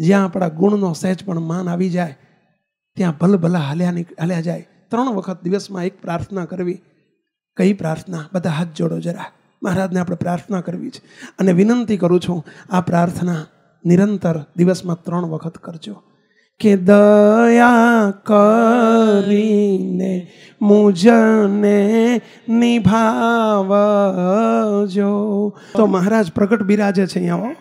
Speaker 1: જ્યાં આપણા ગુણનો સહેજ પણ માન આવી જાય ત્યાં ભલભલા હાલ્યા હાલ્યા જાય ત્રણ વખત દિવસમાં એક પ્રાર્થના કરવી કઈ પ્રાર્થના બધા હાથ જોડો જરા મહારાજને આપણે પ્રાર્થના કરવી છે અને વિનંતી કરું છું આ પ્રાર્થના નિરંતર દિવસમાં ત્રણ વખત કરજો કે દયા કરીને મુજને નિભાવજો તો મહારાજ પ્રગટ બિરાજે છે અહીંયા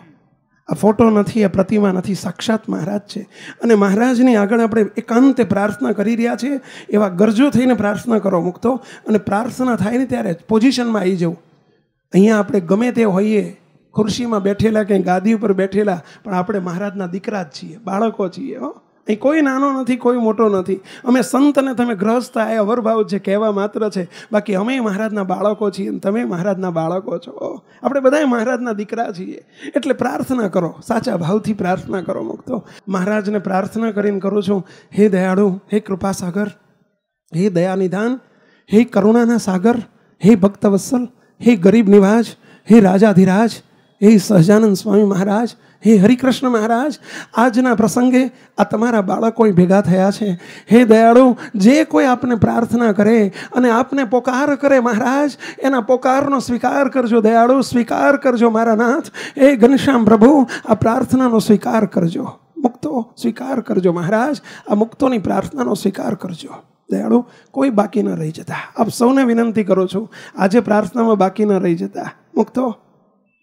Speaker 1: આ ફોટો નથી આ પ્રતિમા નથી સાક્ષાત મહારાજ છે અને મહારાજની આગળ આપણે એકાંતે પ્રાર્થના કરી રહ્યા છીએ એવા ગરજો થઈને પ્રાર્થના કરો મુક્તો અને પ્રાર્થના થાય ને ત્યારે પોઝિશનમાં આવી જવું અહીંયા આપણે ગમે તે હોઈએ ખુરશીમાં બેઠેલા કે ગાદી ઉપર બેઠેલા પણ આપણે મહારાજના દીકરા જ છીએ બાળકો છીએ હો એ કોઈ નાનો નથી કોઈ મોટો નથી અમે સંતને તમે ગ્રહસ્થ આ અવરભાવ જે કહેવા માત્ર છે બાકી અમે મહારાજના બાળકો છીએ અને તમે મહારાજના બાળકો છો આપણે બધાય મહારાજના દીકરા છીએ એટલે પ્રાર્થના કરો સાચા ભાવથી પ્રાર્થના કરો મુક્તો મહારાજને પ્રાર્થના કરીને કરું છું હે દયાળુ હે કૃપાસાગર હે દયાનિધાન હે કરુણાના સાગર હે ભક્તવત્સલ હે ગરીબ નિવાજ હે રાજાધિરાજ હે સહજાનંદ સ્વામી મહારાજ હે હરિકૃષ્ણ મહારાજ આજના પ્રસંગે આ તમારા બાળકો ભેગા થયા છે હે દયાળુ જે કોઈ આપને પ્રાર્થના કરે અને આપને પોકાર કરે મહારાજ એના પોકારનો સ્વીકાર કરજો દયાળુ સ્વીકાર કરજો મારા નાથ હે ઘનશ્યામ પ્રભુ આ પ્રાર્થનાનો સ્વીકાર કરજો મુક્તો સ્વીકાર કરજો મહારાજ આ મુક્તોની પ્રાર્થનાનો સ્વીકાર કરજો દયાળુ કોઈ બાકી ન રહી જતા આપ સૌને વિનંતી કરો છો આજે પ્રાર્થનામાં બાકી ન રહી જતા મુક્તો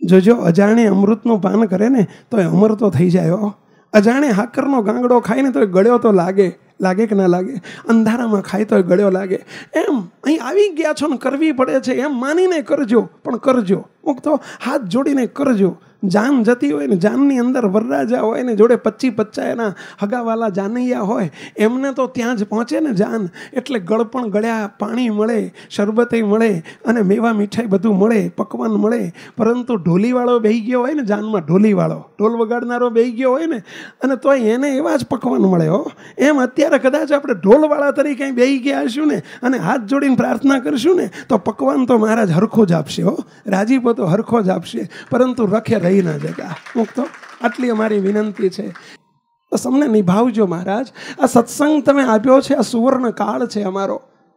Speaker 1: જોજો અજાણે અમૃતનું પાન કરે ને તો એ અમર તો થઈ જાય અજાણે હાકરનો ગાંગડો ખાય ને તો એ ગળ્યો તો લાગે લાગે કે ના લાગે અંધારામાં ખાય તો એ ગળ્યો લાગે એમ અહીં આવી ગયા છો ને કરવી પડે છે એમ માનીને કરજો પણ કરજો મૂક તો હાથ જોડીને કરજો જાન જતી હોય ને જાનની અંદર વરરાજા હોય ને જોડે પચ્ચી પચ્ચા એના હગાવાલા જાનૈયા હોય એમને તો ત્યાં જ પહોંચે ને જાન એટલે ગળપણ ગળ્યા પાણી મળે શરબતે મળે અને મેવા મીઠાઈ બધું મળે પકવાન મળે પરંતુ ઢોલીવાળો બેહી ગયો હોય ને જાનમાં ઢોલીવાળો ઢોલ વગાડનારો બેહી ગયો હોય ને અને તો એને એવા જ પકવાન મળે હો એમ અત્યારે કદાચ આપણે ઢોલવાળા તરીકે બેહી ગયા હશું ને અને હાથ જોડીને પ્રાર્થના કરશું ને તો પકવાન તો મહારાજ હરખો જ આપશે હો રાજીપો તો હરખો જ આપશે પરંતુ રખે રહી રહી ન જતા મુક્તો આટલી અમારી વિનંતી છે બસ નિભાવજો મહારાજ આ સત્સંગ તમે આપ્યો છે આ સુવર્ણ કાળ છે અમારો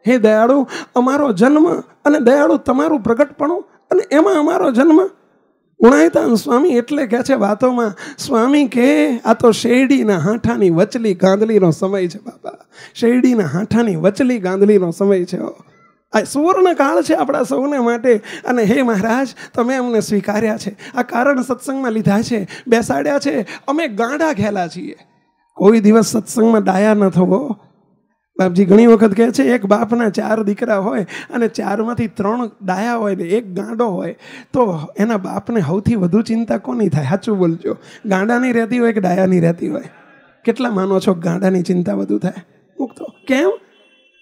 Speaker 1: હે દયાળુ અમારો જન્મ અને દયાળુ તમારું પ્રગટપણું અને એમાં અમારો જન્મ ઉણાયતાન સ્વામી એટલે કહે છે વાતોમાં સ્વામી કે આ તો શેરડીના હાંઠાની વચલી ગાંદલીનો સમય છે બાપા શેરડીના હાંઠાની વચલી ગાંધલીનો સમય છે આ સુવર્ણ કાળ છે આપણા સૌને માટે અને હે મહારાજ તમે અમને સ્વીકાર્યા છે આ કારણ સત્સંગમાં લીધા છે બેસાડ્યા છે અમે ગાંડા ઘેલા છીએ કોઈ દિવસ સત્સંગમાં ડાયા ન થવો બાપજી ઘણી વખત કહે છે એક બાપના ચાર દીકરા હોય અને ચારમાંથી ત્રણ ડાયા હોય ને એક ગાંડો હોય તો એના બાપને સૌથી વધુ ચિંતા કોની થાય સાચું બોલજો ગાંડાની રહેતી હોય કે ડાયાની રહેતી હોય કેટલા માનો છો ગાંડાની ચિંતા વધુ થાય મૂકતો કેમ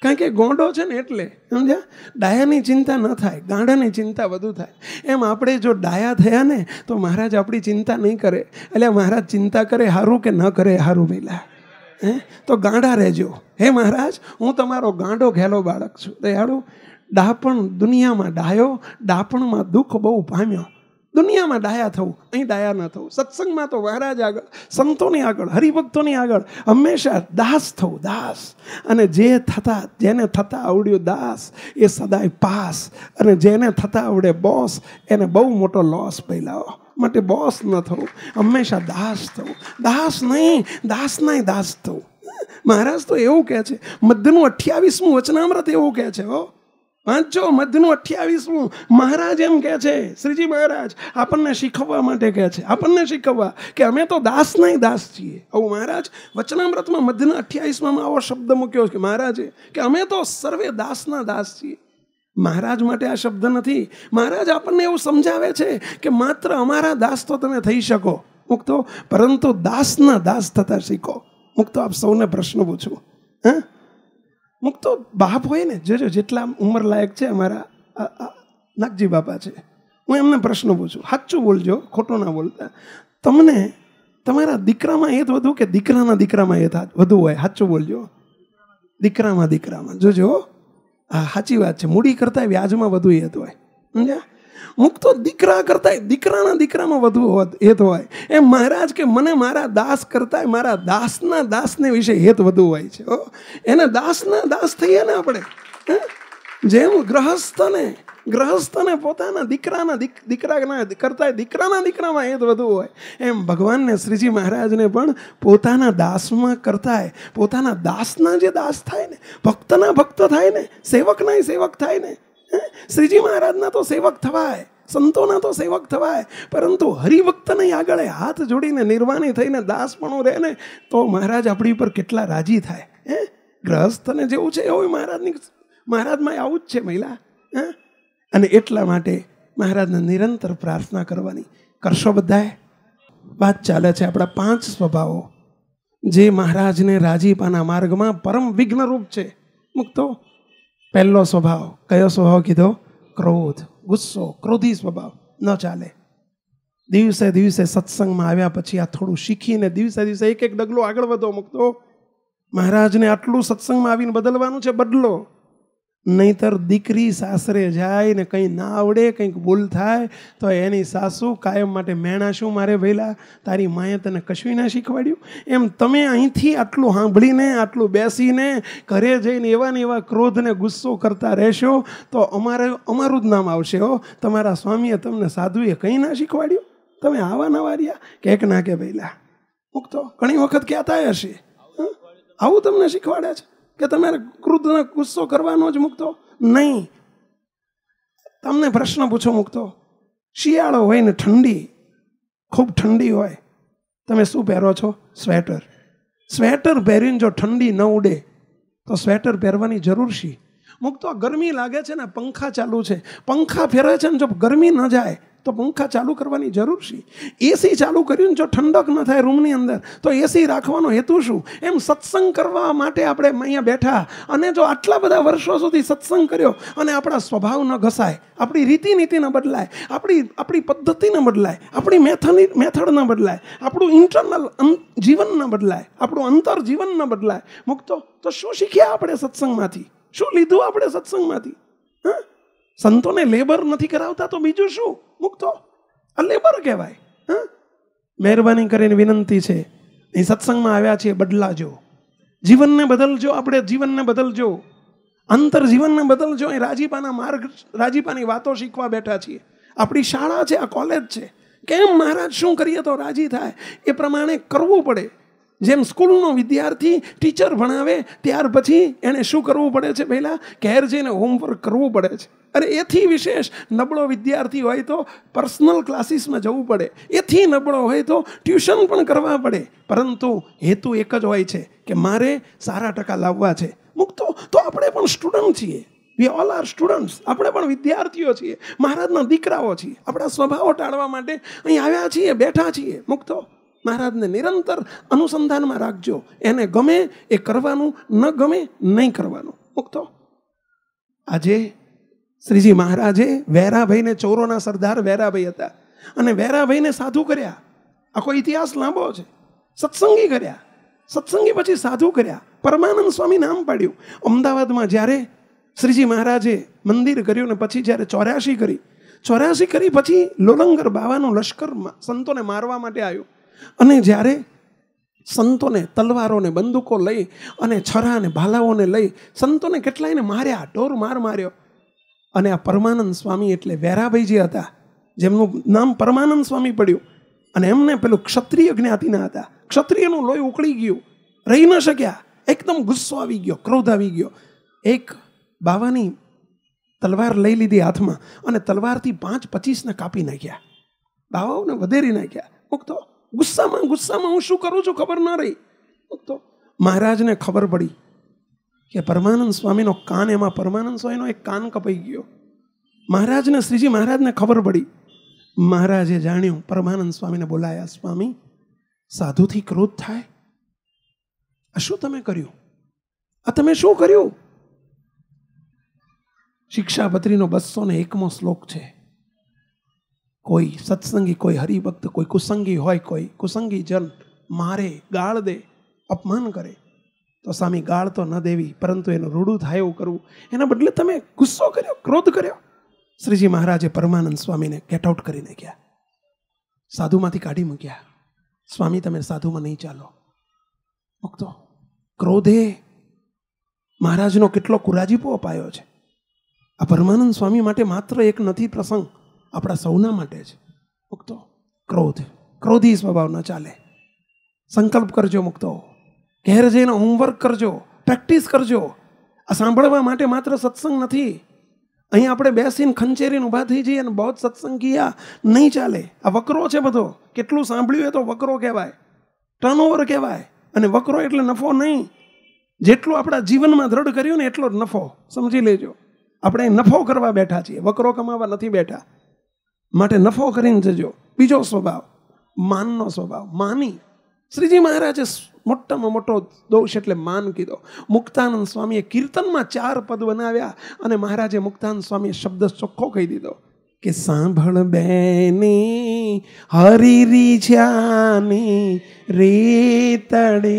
Speaker 1: કારણ કે ગોંડો છે ને એટલે સમજ્યા ડાયાની ચિંતા ન થાય ગાંડાની ચિંતા વધુ થાય એમ આપણે જો ડાયા થયા ને તો મહારાજ આપણી ચિંતા નહીં કરે એટલે મહારાજ ચિંતા કરે સારું કે ન કરે સારું પહેલાં હે તો ગાંડા રહેજો હે મહારાજ હું તમારો ગાંડો ઘેલો બાળક છું દયાળુ ડાપણ દુનિયામાં ડાયો ડાપણમાં દુઃખ બહુ પામ્યો દુનિયામાં ડાયા થવું અહીં ડાયા ન થવું સત્સંગમાં તો વહરાજ આગળ સંતોની આગળ હરિભક્તોની આગળ હંમેશા દાસ થવું દાસ અને જે થતા જેને થતા આવડ્યું દાસ એ સદાય પાસ અને જેને થતા આવડે બોસ એને બહુ મોટો લોસ પહેલાવો માટે બોસ ન થવું હંમેશા દાસ થવું દાસ નહીં દાસ નહીં દાસ થવું મહારાજ તો એવું કહે છે મધ્યનું અઠ્યાવીસમું વચનામૃત એવું કહે છે હો વાંચો મધનું અઠ્યાવીસમું મહારાજ એમ કહે છે શ્રીજી મહારાજ આપણને શીખવવા માટે કહે છે આપણને શીખવવા કે અમે તો દાસ નહીં દાસ છીએ આવું મહારાજ વચનામૃતમાં મધ્યના અઠ્યાવીસમાં આવો શબ્દ મૂક્યો કે મહારાજે કે અમે તો સર્વે દાસના દાસ છીએ મહારાજ માટે આ શબ્દ નથી મહારાજ આપણને એવું સમજાવે છે કે માત્ર અમારા દાસ તો તમે થઈ શકો મુક્તો પરંતુ દાસના દાસ થતા શીખો મુક્તો આપ સૌને પ્રશ્ન પૂછું હા અમુક તો બાપ હોય ને જોજો જેટલા ઉંમરલાયક છે અમારા નાગજી બાપા છે હું એમને પ્રશ્ન પૂછું સાચું બોલજો ખોટું ના બોલતા તમને તમારા દીકરામાં એ જ વધુ કે દીકરાના દીકરામાં હેત વધુ હોય સાચું બોલજો દીકરામાં દીકરામાં જોજો હા સાચી વાત છે મૂડી કરતાં વ્યાજમાં વધુ હેત હોય સમજ્યા અમુક તો દીકરા કરતા દીકરાના દીકરામાં વધુ હોત હેત હોય એમ મહારાજ કે મને મારા દાસ કરતા મારા દાસના દાસને વિશે હેત વધુ હોય છે એને દાસના દાસ થઈએ ને આપણે જેમ ગ્રહસ્થને ગ્રહસ્થને પોતાના દીકરાના દીક દીકરાના કરતા દીકરાના દીકરામાં હેત વધુ હોય એમ ભગવાનને શ્રીજી મહારાજને પણ પોતાના દાસમાં કરતા પોતાના દાસના જે દાસ થાય ને ભક્તના ભક્ત થાય ને સેવકના સેવક થાય ને શ્રીજી મહારાજના તો સેવક થવાય સંતોના તો સેવક થવાય પરંતુ હરિભક્તને આગળ હાથ જોડીને નિર્વાણી થઈને દાસપણું રહે ને તો મહારાજ આપણી ઉપર કેટલા રાજી થાય હે ગ્રહસ્થને જેવું છે એવું મહારાજની મહારાજમાં આવું જ છે મહિલા હે અને એટલા માટે મહારાજને નિરંતર પ્રાર્થના કરવાની કરશો બધાએ વાત ચાલે છે આપણા પાંચ સ્વભાવો જે મહારાજને રાજીપાના માર્ગમાં પરમ વિઘ્નરૂપ છે મુક્તો પહેલો સ્વભાવ કયો સ્વભાવ કીધો ક્રોધ ગુસ્સો ક્રોધી સ્વભાવ ન ચાલે દિવસે દિવસે સત્સંગમાં આવ્યા પછી આ થોડું શીખીને દિવસે દિવસે એક એક ડગલો આગળ વધો મૂકતો મહારાજને આટલું સત્સંગમાં આવીને બદલવાનું છે બદલો નહીતર દીકરી સાસરે જાય ને કંઈ ના આવડે કંઈક ભૂલ થાય તો એની સાસુ કાયમ માટે મેણા શું મારે ભેલા તારી માએ તને કશું ના શીખવાડ્યું એમ તમે અહીંથી આટલું સાંભળીને આટલું બેસીને ઘરે જઈને એવા ને એવા ક્રોધને ગુસ્સો કરતા રહેશો તો અમારે અમારું જ નામ આવશે હો તમારા સ્વામીએ તમને સાધુએ કંઈ ના શીખવાડ્યું તમે આવા નવા રહ્યા કે એક ના કે પહેલાં મૂકતો ઘણી વખત ક્યાં થાય હશે આવું તમને શીખવાડે છે કે તમે ક્રુદ્ધને ગુસ્સો કરવાનો જ મૂકતો નહીં તમને પ્રશ્ન પૂછો મૂકતો શિયાળો હોય ને ઠંડી ખૂબ ઠંડી હોય તમે શું પહેરો છો સ્વેટર સ્વેટર પહેરીને જો ઠંડી ન ઉડે તો સ્વેટર પહેરવાની જરૂર શી મુક તો ગરમી લાગે છે ને પંખા ચાલુ છે પંખા ફેરે છે ને જો ગરમી ન જાય તો પંખા ચાલુ કરવાની જરૂર છે એસી ચાલુ કર્યું ને જો ઠંડક ન થાય રૂમની અંદર તો એસી રાખવાનો હેતુ શું એમ સત્સંગ કરવા માટે આપણે અહીંયા બેઠા અને જો આટલા બધા વર્ષો સુધી સત્સંગ કર્યો અને આપણા સ્વભાવ ન ઘસાય આપણી રીતિ ન બદલાય આપણી આપણી પદ્ધતિ ન બદલાય આપણી મેથની મેથડ ન બદલાય આપણું ઇન્ટરનલ જીવન ન બદલાય આપણું અંતર જીવન ન બદલાય મુક્તો તો શું શીખ્યા આપણે સત્સંગમાંથી શું લીધું આપણે સત્સંગમાંથી હા સંતોને લેબર નથી કરાવતા તો બીજું શું મૂકતો આ લેબર કહેવાય હા મહેરબાની કરીને વિનંતી છે એ સત્સંગમાં આવ્યા છીએ બદલાજો જીવનને બદલજો આપણે જીવનને બદલજો અંતર જીવનને બદલજો એ રાજીપાના માર્ગ રાજીપાની વાતો શીખવા બેઠા છીએ આપણી શાળા છે આ કોલેજ છે કેમ મહારાજ શું કરીએ તો રાજી થાય એ પ્રમાણે કરવું પડે જેમ સ્કૂલનો વિદ્યાર્થી ટીચર ભણાવે ત્યાર પછી એણે શું કરવું પડે છે પહેલાં ઘેર જઈને હોમવર્ક કરવું પડે છે અરે એથી વિશેષ નબળો વિદ્યાર્થી હોય તો પર્સનલ ક્લાસીસમાં જવું પડે એથી નબળો હોય તો ટ્યુશન પણ કરવા પડે પરંતુ હેતુ એક જ હોય છે કે મારે સારા ટકા લાવવા છે મૂકતો તો આપણે પણ સ્ટુડન્ટ છીએ વી ઓલ આર સ્ટુડન્ટ્સ આપણે પણ વિદ્યાર્થીઓ છીએ મહારાજના દીકરાઓ છીએ આપણા સ્વભાવો ટાળવા માટે અહીં આવ્યા છીએ બેઠા છીએ મૂકતો મહારાજને નિરંતર અનુસંધાનમાં રાખજો એને ગમે એ કરવાનું ન ગમે નહીં કરવાનું મુક્તો આજે શ્રીજી મહારાજે વેરાભાઈને ચોરોના સરદાર વેરાભાઈ હતા અને વેરાભાઈને સાધુ કર્યા આખો ઇતિહાસ લાંબો છે સત્સંગી કર્યા સત્સંગી પછી સાધુ કર્યા પરમાનંદ સ્વામી નામ પાડ્યું અમદાવાદમાં જ્યારે શ્રીજી મહારાજે મંદિર કર્યું ને પછી જ્યારે ચોર્યાસી કરી ચોર્યાસી કરી પછી લોલંગર બાવાનું લશ્કર સંતોને મારવા માટે આવ્યું અને જ્યારે સંતોને તલવારોને બંદૂકો લઈ અને છરાને ભાલાઓને લઈ સંતોને કેટલાયને માર્યા ઢોર માર માર્યો અને આ પરમાનંદ સ્વામી એટલે વેરાભાઈ હતા જેમનું નામ પરમાનંદ સ્વામી પડ્યું અને એમને પેલું ક્ષત્રિય જ્ઞાતિના હતા ક્ષત્રિયનું લોહી ઉકળી ગયું રહી ન શક્યા એકદમ ગુસ્સો આવી ગયો ક્રોધ આવી ગયો એક બાવાની તલવાર લઈ લીધી હાથમાં અને તલવારથી પાંચ પચીસને કાપી નાખ્યા બાવાઓને વધેરી નાખ્યા મૂકતો ગુસ્સામાં ગુસ્સામાં હું શું કરું છું ખબર ન રહી તો મહારાજને ખબર પડી કે પરમાનંદ સ્વામીનો કાન એમાં પરમાનંદ સ્વામીનો એક કાન કપાઈ ગયો મહારાજને શ્રીજી મહારાજને ખબર પડી મહારાજે જાણ્યું પરમાનંદ સ્વામીને બોલાયા સ્વામી સાધુથી ક્રોધ થાય આ શું તમે કર્યું આ તમે શું કર્યું શિક્ષાપત્રીનો બસો ને એકમો શ્લોક છે કોઈ સત્સંગી કોઈ હરિભક્ત કોઈ કુસંગી હોય કોઈ કુસંગી જન મારે ગાળ દે અપમાન કરે તો સામી ગાળ તો ન દેવી પરંતુ એનું રૂડું થાય એવું કરવું એના બદલે તમે ગુસ્સો કર્યો ક્રોધ કર્યો શ્રીજી મહારાજે પરમાનંદ સ્વામીને ગેટ આઉટ કરી નાખ્યા સાધુમાંથી કાઢી મૂક્યા સ્વામી તમે સાધુમાં નહીં ચાલો મૂકતો ક્રોધે મહારાજનો કેટલો કુરાજીપો અપાયો છે આ પરમાનંદ સ્વામી માટે માત્ર એક નથી પ્રસંગ આપણા સૌના માટે છે મુક્તો ક્રોધ ક્રોધી સ્વભાવના ચાલે સંકલ્પ કરજો મુક્તો ઘેર જઈને હોમવર્ક કરજો પ્રેક્ટિસ કરજો આ સાંભળવા માટે માત્ર સત્સંગ નથી અહીં આપણે બેસીને ખંચેરીને ઊભા થઈ જઈએ અને બહુ જ સત્સંગ નહીં ચાલે આ વકરો છે બધો કેટલું સાંભળ્યું તો વકરો કહેવાય ટર્નઓવર કહેવાય અને વકરો એટલે નફો નહીં જેટલું આપણા જીવનમાં દ્રઢ કર્યું ને એટલો જ નફો સમજી લેજો આપણે નફો કરવા બેઠા છીએ વકરો કમાવા નથી બેઠા માટે નફો કરીને જજો બીજો સ્વભાવ માનનો સ્વભાવ માની શ્રીજી મહારાજે મોટામાં મોટો દોષ એટલે માન કીધો મુક્તાનંદ સ્વામીએ કીર્તનમાં ચાર પદ બનાવ્યા અને મહારાજે મુક્તાનંદ સ્વામીએ શબ્દ ચોખ્ખો કહી દીધો કે સાંભળ બેની હરીરી જ્યાની રે તડે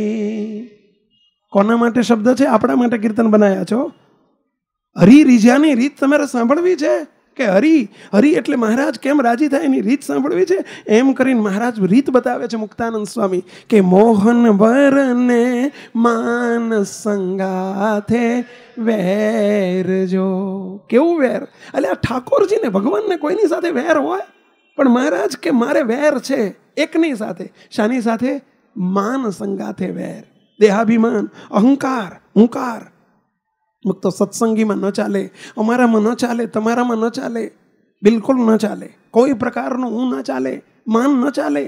Speaker 1: કોના માટે શબ્દ છે આપણા માટે કીર્તન બનાવ્યા છો હરી રીત તમારે સાંભળવી છે કે હરિ હરિ એટલે મહારાજ કેમ રાજી થાય એની રીત સાંભળવી છે એમ કરીને મહારાજ રીત બતાવે છે મુક્તાનંદ સ્વામી કે મોહન વરને માન સંગાથે વેર જો કેવું વેર એટલે આ ઠાકોરજીને ભગવાનને કોઈની સાથે વેર હોય પણ મહારાજ કે મારે વેર છે એકની સાથે શાની સાથે માન સંગાથે વેર દેહાભિમાન અહંકાર હુંકાર તો સત્સંગીમાં ન ચાલે અમારામાં ન ચાલે તમારામાં ન ચાલે બિલકુલ ન ચાલે કોઈ પ્રકારનું હું ન ચાલે માન ન ચાલે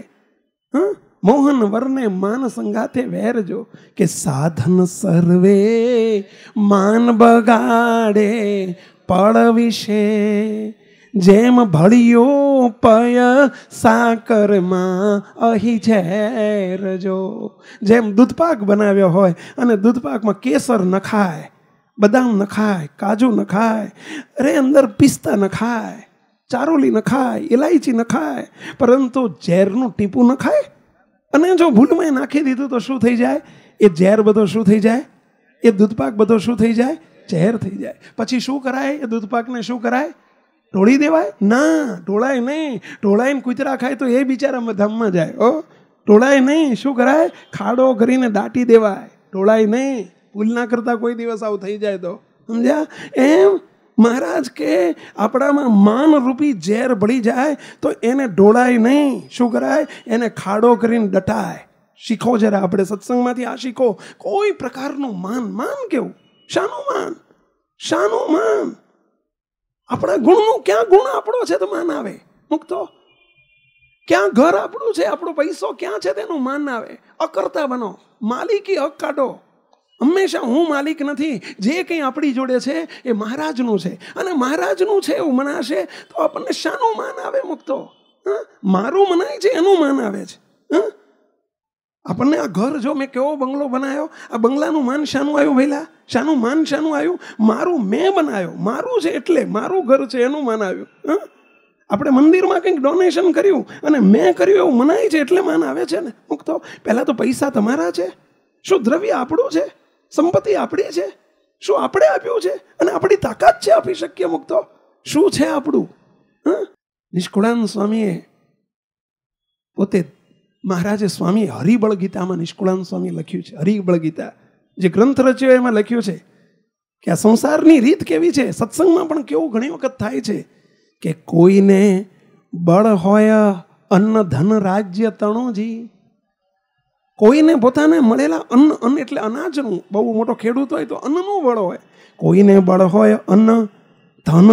Speaker 1: હં મોહન વરને માન સંગાથે વેરજો કે સાધન સર્વે માન બગાડે પળ વિશે જેમ ભળ્યો પય સાકરમાં અહી ઝેરજો જેમ દૂધપાક બનાવ્યો હોય અને દૂધપાકમાં કેસર નખાય બદામ ન ખાય કાજુ ન ખાય અરે અંદર પિસ્તા ન ખાય ચારોલી ન ખાય ઇલાયચી ન ખાય પરંતુ ઝેરનું ટીપું ન ખાય અને જો ભૂલમાં નાખી દીધું તો શું થઈ જાય એ ઝેર બધો શું થઈ જાય એ દૂધપાક બધો શું થઈ જાય ઝેર થઈ જાય પછી શું કરાય એ દૂધપાકને શું કરાય ઢોળી દેવાય ના ઢોળાય નહીં ઢોળાઈને કૂતરા ખાય તો એ બિચારા ધામમાં જાય ઓ ઢોળાય નહીં શું કરાય ખાડો કરીને દાટી દેવાય ઢોળાય નહીં ભૂલ ના કરતાં કોઈ દિવસ આવું થઈ જાય તો સમજ્યા એમ મહારાજ કે આપણામાં માન રૂપી ઝેર ભળી જાય તો એને ઢોળાય નહીં શું કરાય એને ખાડો કરીને ડટાય શીખો જરા આપણે સત્સંગમાંથી આ શીખો કોઈ પ્રકારનું માન માન કેવું શાનું માન શાનું માન આપણા ગુણનું ક્યાં ગુણ આપણો છે તો માન આવે મૂકતો ક્યાં ઘર આપણું છે આપણો પૈસો ક્યાં છે તેનું માન આવે અકર્તા બનો માલિકી હક કાઢો હંમેશા હું માલિક નથી જે કંઈ આપણી જોડે છે એ મહારાજનું છે અને મહારાજનું છે એવું મનાશે તો આપણને શાનું માન આવે મુક્તો મારું મનાય છે એનું માન આવે છે આપણને આ ઘર જો મેં કેવો બંગલો બનાવ્યો આ બંગલાનું માન શાનું આવ્યું ભૈલા શાનું માન શાનું આવ્યું મારું મેં બનાવ્યું મારું છે એટલે મારું ઘર છે એનું માન આવ્યું આપણે મંદિરમાં કંઈક ડોનેશન કર્યું અને મેં કર્યું એવું મનાય છે એટલે માન આવે છે ને મુક્તો પહેલાં તો પૈસા તમારા છે શું દ્રવ્ય આપણું છે સંપત્તિ આપણી છે શું આપણે આપ્યું છે અને આપણી તાકાત છે આપી શકીએ મુક્તો શું છે આપણું નિષ્કુળાનંદ સ્વામીએ પોતે મહારાજે સ્વામી હરિબળ ગીતામાં નિષ્કુળાનંદ સ્વામી લખ્યું છે હરિબળ ગીતા જે ગ્રંથ રચ્યો એમાં લખ્યું છે કે આ સંસારની રીત કેવી છે સત્સંગમાં પણ કેવું ઘણી વખત થાય છે કે કોઈને બળ હોય અન્ન ધન રાજ્ય તણુજી કોઈને પોતાને મળેલા અન્ન અન્ન એટલે અનાજનું બહુ મોટો ખેડૂત હોય તો અન્નનું બળ હોય કોઈને બળ હોય અન્ન ધન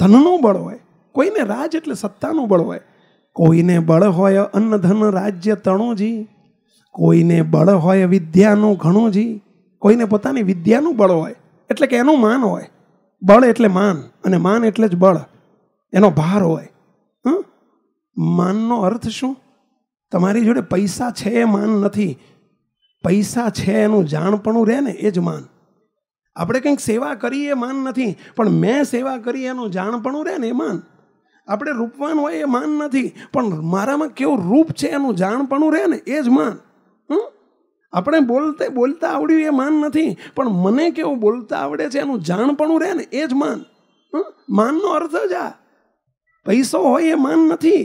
Speaker 1: ધનનું બળ હોય કોઈને રાજ એટલે સત્તાનું બળ હોય કોઈને બળ હોય અન્ન ધન રાજ્ય તણુજી કોઈને બળ હોય વિદ્યાનું ઘણું જી કોઈને પોતાની વિદ્યાનું બળ હોય એટલે કે એનું માન હોય બળ એટલે માન અને માન એટલે જ બળ એનો ભાર હોય માનનો અર્થ શું તમારી જોડે પૈસા છે એ માન નથી પૈસા છે એનું જાણપણું રહે ને એ જ માન આપણે કંઈક સેવા કરીએ માન નથી પણ મેં સેવા કરી એનું જાણપણું રહે ને એ માન આપણે રૂપવાન હોય એ માન નથી પણ મારામાં કેવું રૂપ છે એનું જાણપણું રહે ને એ જ માન આપણે બોલતે બોલતા આવડ્યું એ માન નથી પણ મને કેવું બોલતા આવડે છે એનું જાણપણું રહે ને એ જ માન માનનો અર્થ જ આ પૈસો હોય એ માન નથી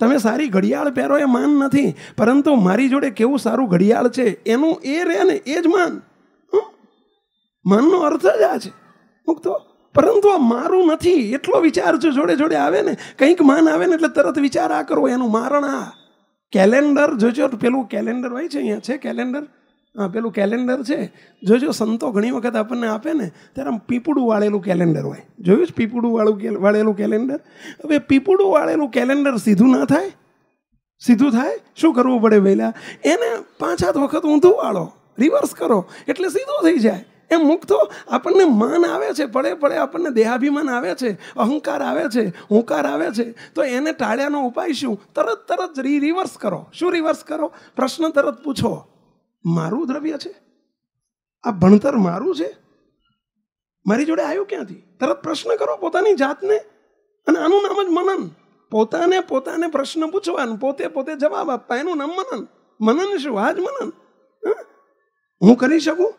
Speaker 1: તમે સારી ઘડિયાળ પહેરો એ માન નથી પરંતુ મારી જોડે કેવું સારું ઘડિયાળ છે એનું એ રહે ને એ જ માન માનનો અર્થ જ આ છે મુક્તો પરંતુ આ મારું નથી એટલો વિચાર જો જોડે જોડે આવે ને કંઈક માન આવે ને એટલે તરત વિચાર આ કરવો એનું મારણ આ કેલેન્ડર જોજો પેલું કેલેન્ડર હોય છે અહીંયા છે કેલેન્ડર પેલું કેલેન્ડર છે જોજો સંતો ઘણી વખત આપણને આપે ને ત્યારે આમ પીપળું વાળેલું કેલેન્ડર હોય જોયું છે પીપળું વાળું વાળેલું કેલેન્ડર હવે પીપળું વાળેલું કેલેન્ડર સીધું ના થાય સીધું થાય શું કરવું પડે પહેલાં એને પાંચ સાત વખત ઊંધું વાળો રિવર્સ કરો એટલે સીધું થઈ જાય એમ મૂકતો આપણને માન આવે છે પડે પડે આપણને દેહાભિમાન આવે છે અહંકાર આવે છે હુંકાર આવે છે તો એને ટાળ્યાનો ઉપાય શું તરત તરત રિવર્સ કરો શું રિવર્સ કરો પ્રશ્ન તરત પૂછો મારું દ્રવ્ય છે આ ભણતર મારું છે મારી જોડે આવ્યું ક્યાંથી તરત પ્રશ્ન કરો પોતાની જાતને અને આનું નામ જ મનન પોતાને પોતાને પ્રશ્ન પૂછવાનું પોતે પોતે જવાબ આપવા એનું નામ મનન મનન શું આ જ મનન હું કરી શકું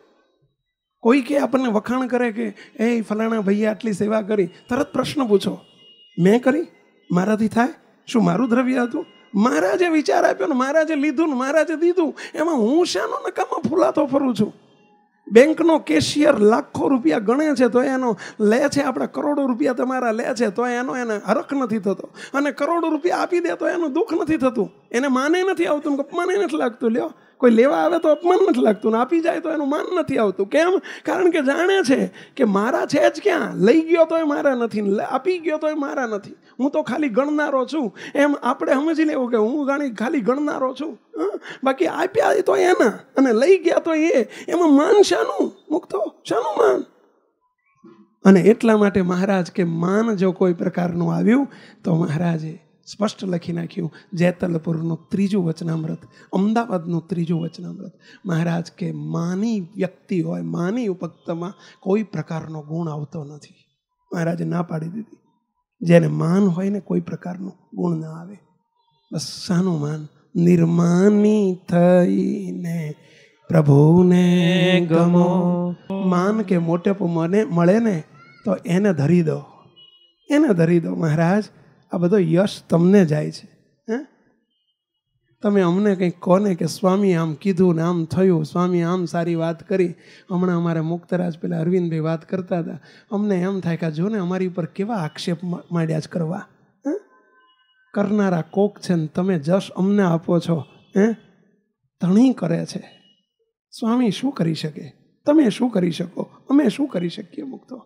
Speaker 1: કોઈ કે આપણને વખાણ કરે કે એ ફલાણા ભાઈએ આટલી સેવા કરી તરત પ્રશ્ન પૂછો મેં કરી મારાથી થાય શું મારું દ્રવ્ય હતું મહારાજે વિચાર આપ્યો ને મહારાજે લીધું ને મહારાજે દીધું એમાં હું શાનો નકામાં ફૂલાતો ફરું છું બેંકનો કેશિયર લાખો રૂપિયા ગણે છે તો એનો લે છે આપણે કરોડો રૂપિયા તમારા લે છે તો એનો એને હરખ નથી થતો અને કરોડો રૂપિયા આપી દે તો એનું દુઃખ નથી થતું એને માને નથી આવતું અપમાને નથી લાગતું લ્યો કોઈ લેવા આવે તો અપમાન નથી લાગતું ને આપી જાય તો એનું માન નથી આવતું કેમ કારણ કે જાણે છે કે મારા છે જ ક્યાં લઈ ગયો તોય મારા નથી આપી ગયો તોય મારા નથી હું તો ખાલી ગણનારો છું એમ આપણે સમજી લેવું કે હું ગાણી ખાલી ગણનારો છું બાકી આપ્યા તો એના અને લઈ ગયા તો એ એમાં માન શાનું મૂકતો શાનું માન અને એટલા માટે મહારાજ કે માન જો કોઈ પ્રકારનું આવ્યું તો મહારાજે સ્પષ્ટ લખી નાખ્યું જેતલપુરનું ત્રીજું વચનામૃત અમદાવાદનું ત્રીજું વચનામૃત મહારાજ કે માની વ્યક્તિ હોય માની ઉપક્તમાં કોઈ પ્રકારનો ગુણ આવતો નથી મહારાજે ના પાડી દીધી જેને માન હોય ને કોઈ પ્રકારનું ગુણ ના આવે બસ શાનું માન નિર્માની થઈને પ્રભુને ગમો માન કે મોટેપ મને મળે ને તો એને ધરી દો એને ધરી દો મહારાજ આ બધો યશ તમને જાય છે હે તમે અમને કંઈક કોને કે સ્વામી આમ કીધું ને આમ થયું સ્વામી આમ સારી વાત કરી હમણાં અમારે મુક્તરાજ પેલા અરવિંદભાઈ વાત કરતા હતા અમને એમ થાય કે જો ને અમારી ઉપર કેવા આક્ષેપ માંડ્યા જ કરવા કરનારા કોક છે ને તમે જશ અમને આપો છો હે ધણી કરે છે સ્વામી શું કરી શકે તમે શું કરી શકો અમે શું કરી શકીએ મુક્તો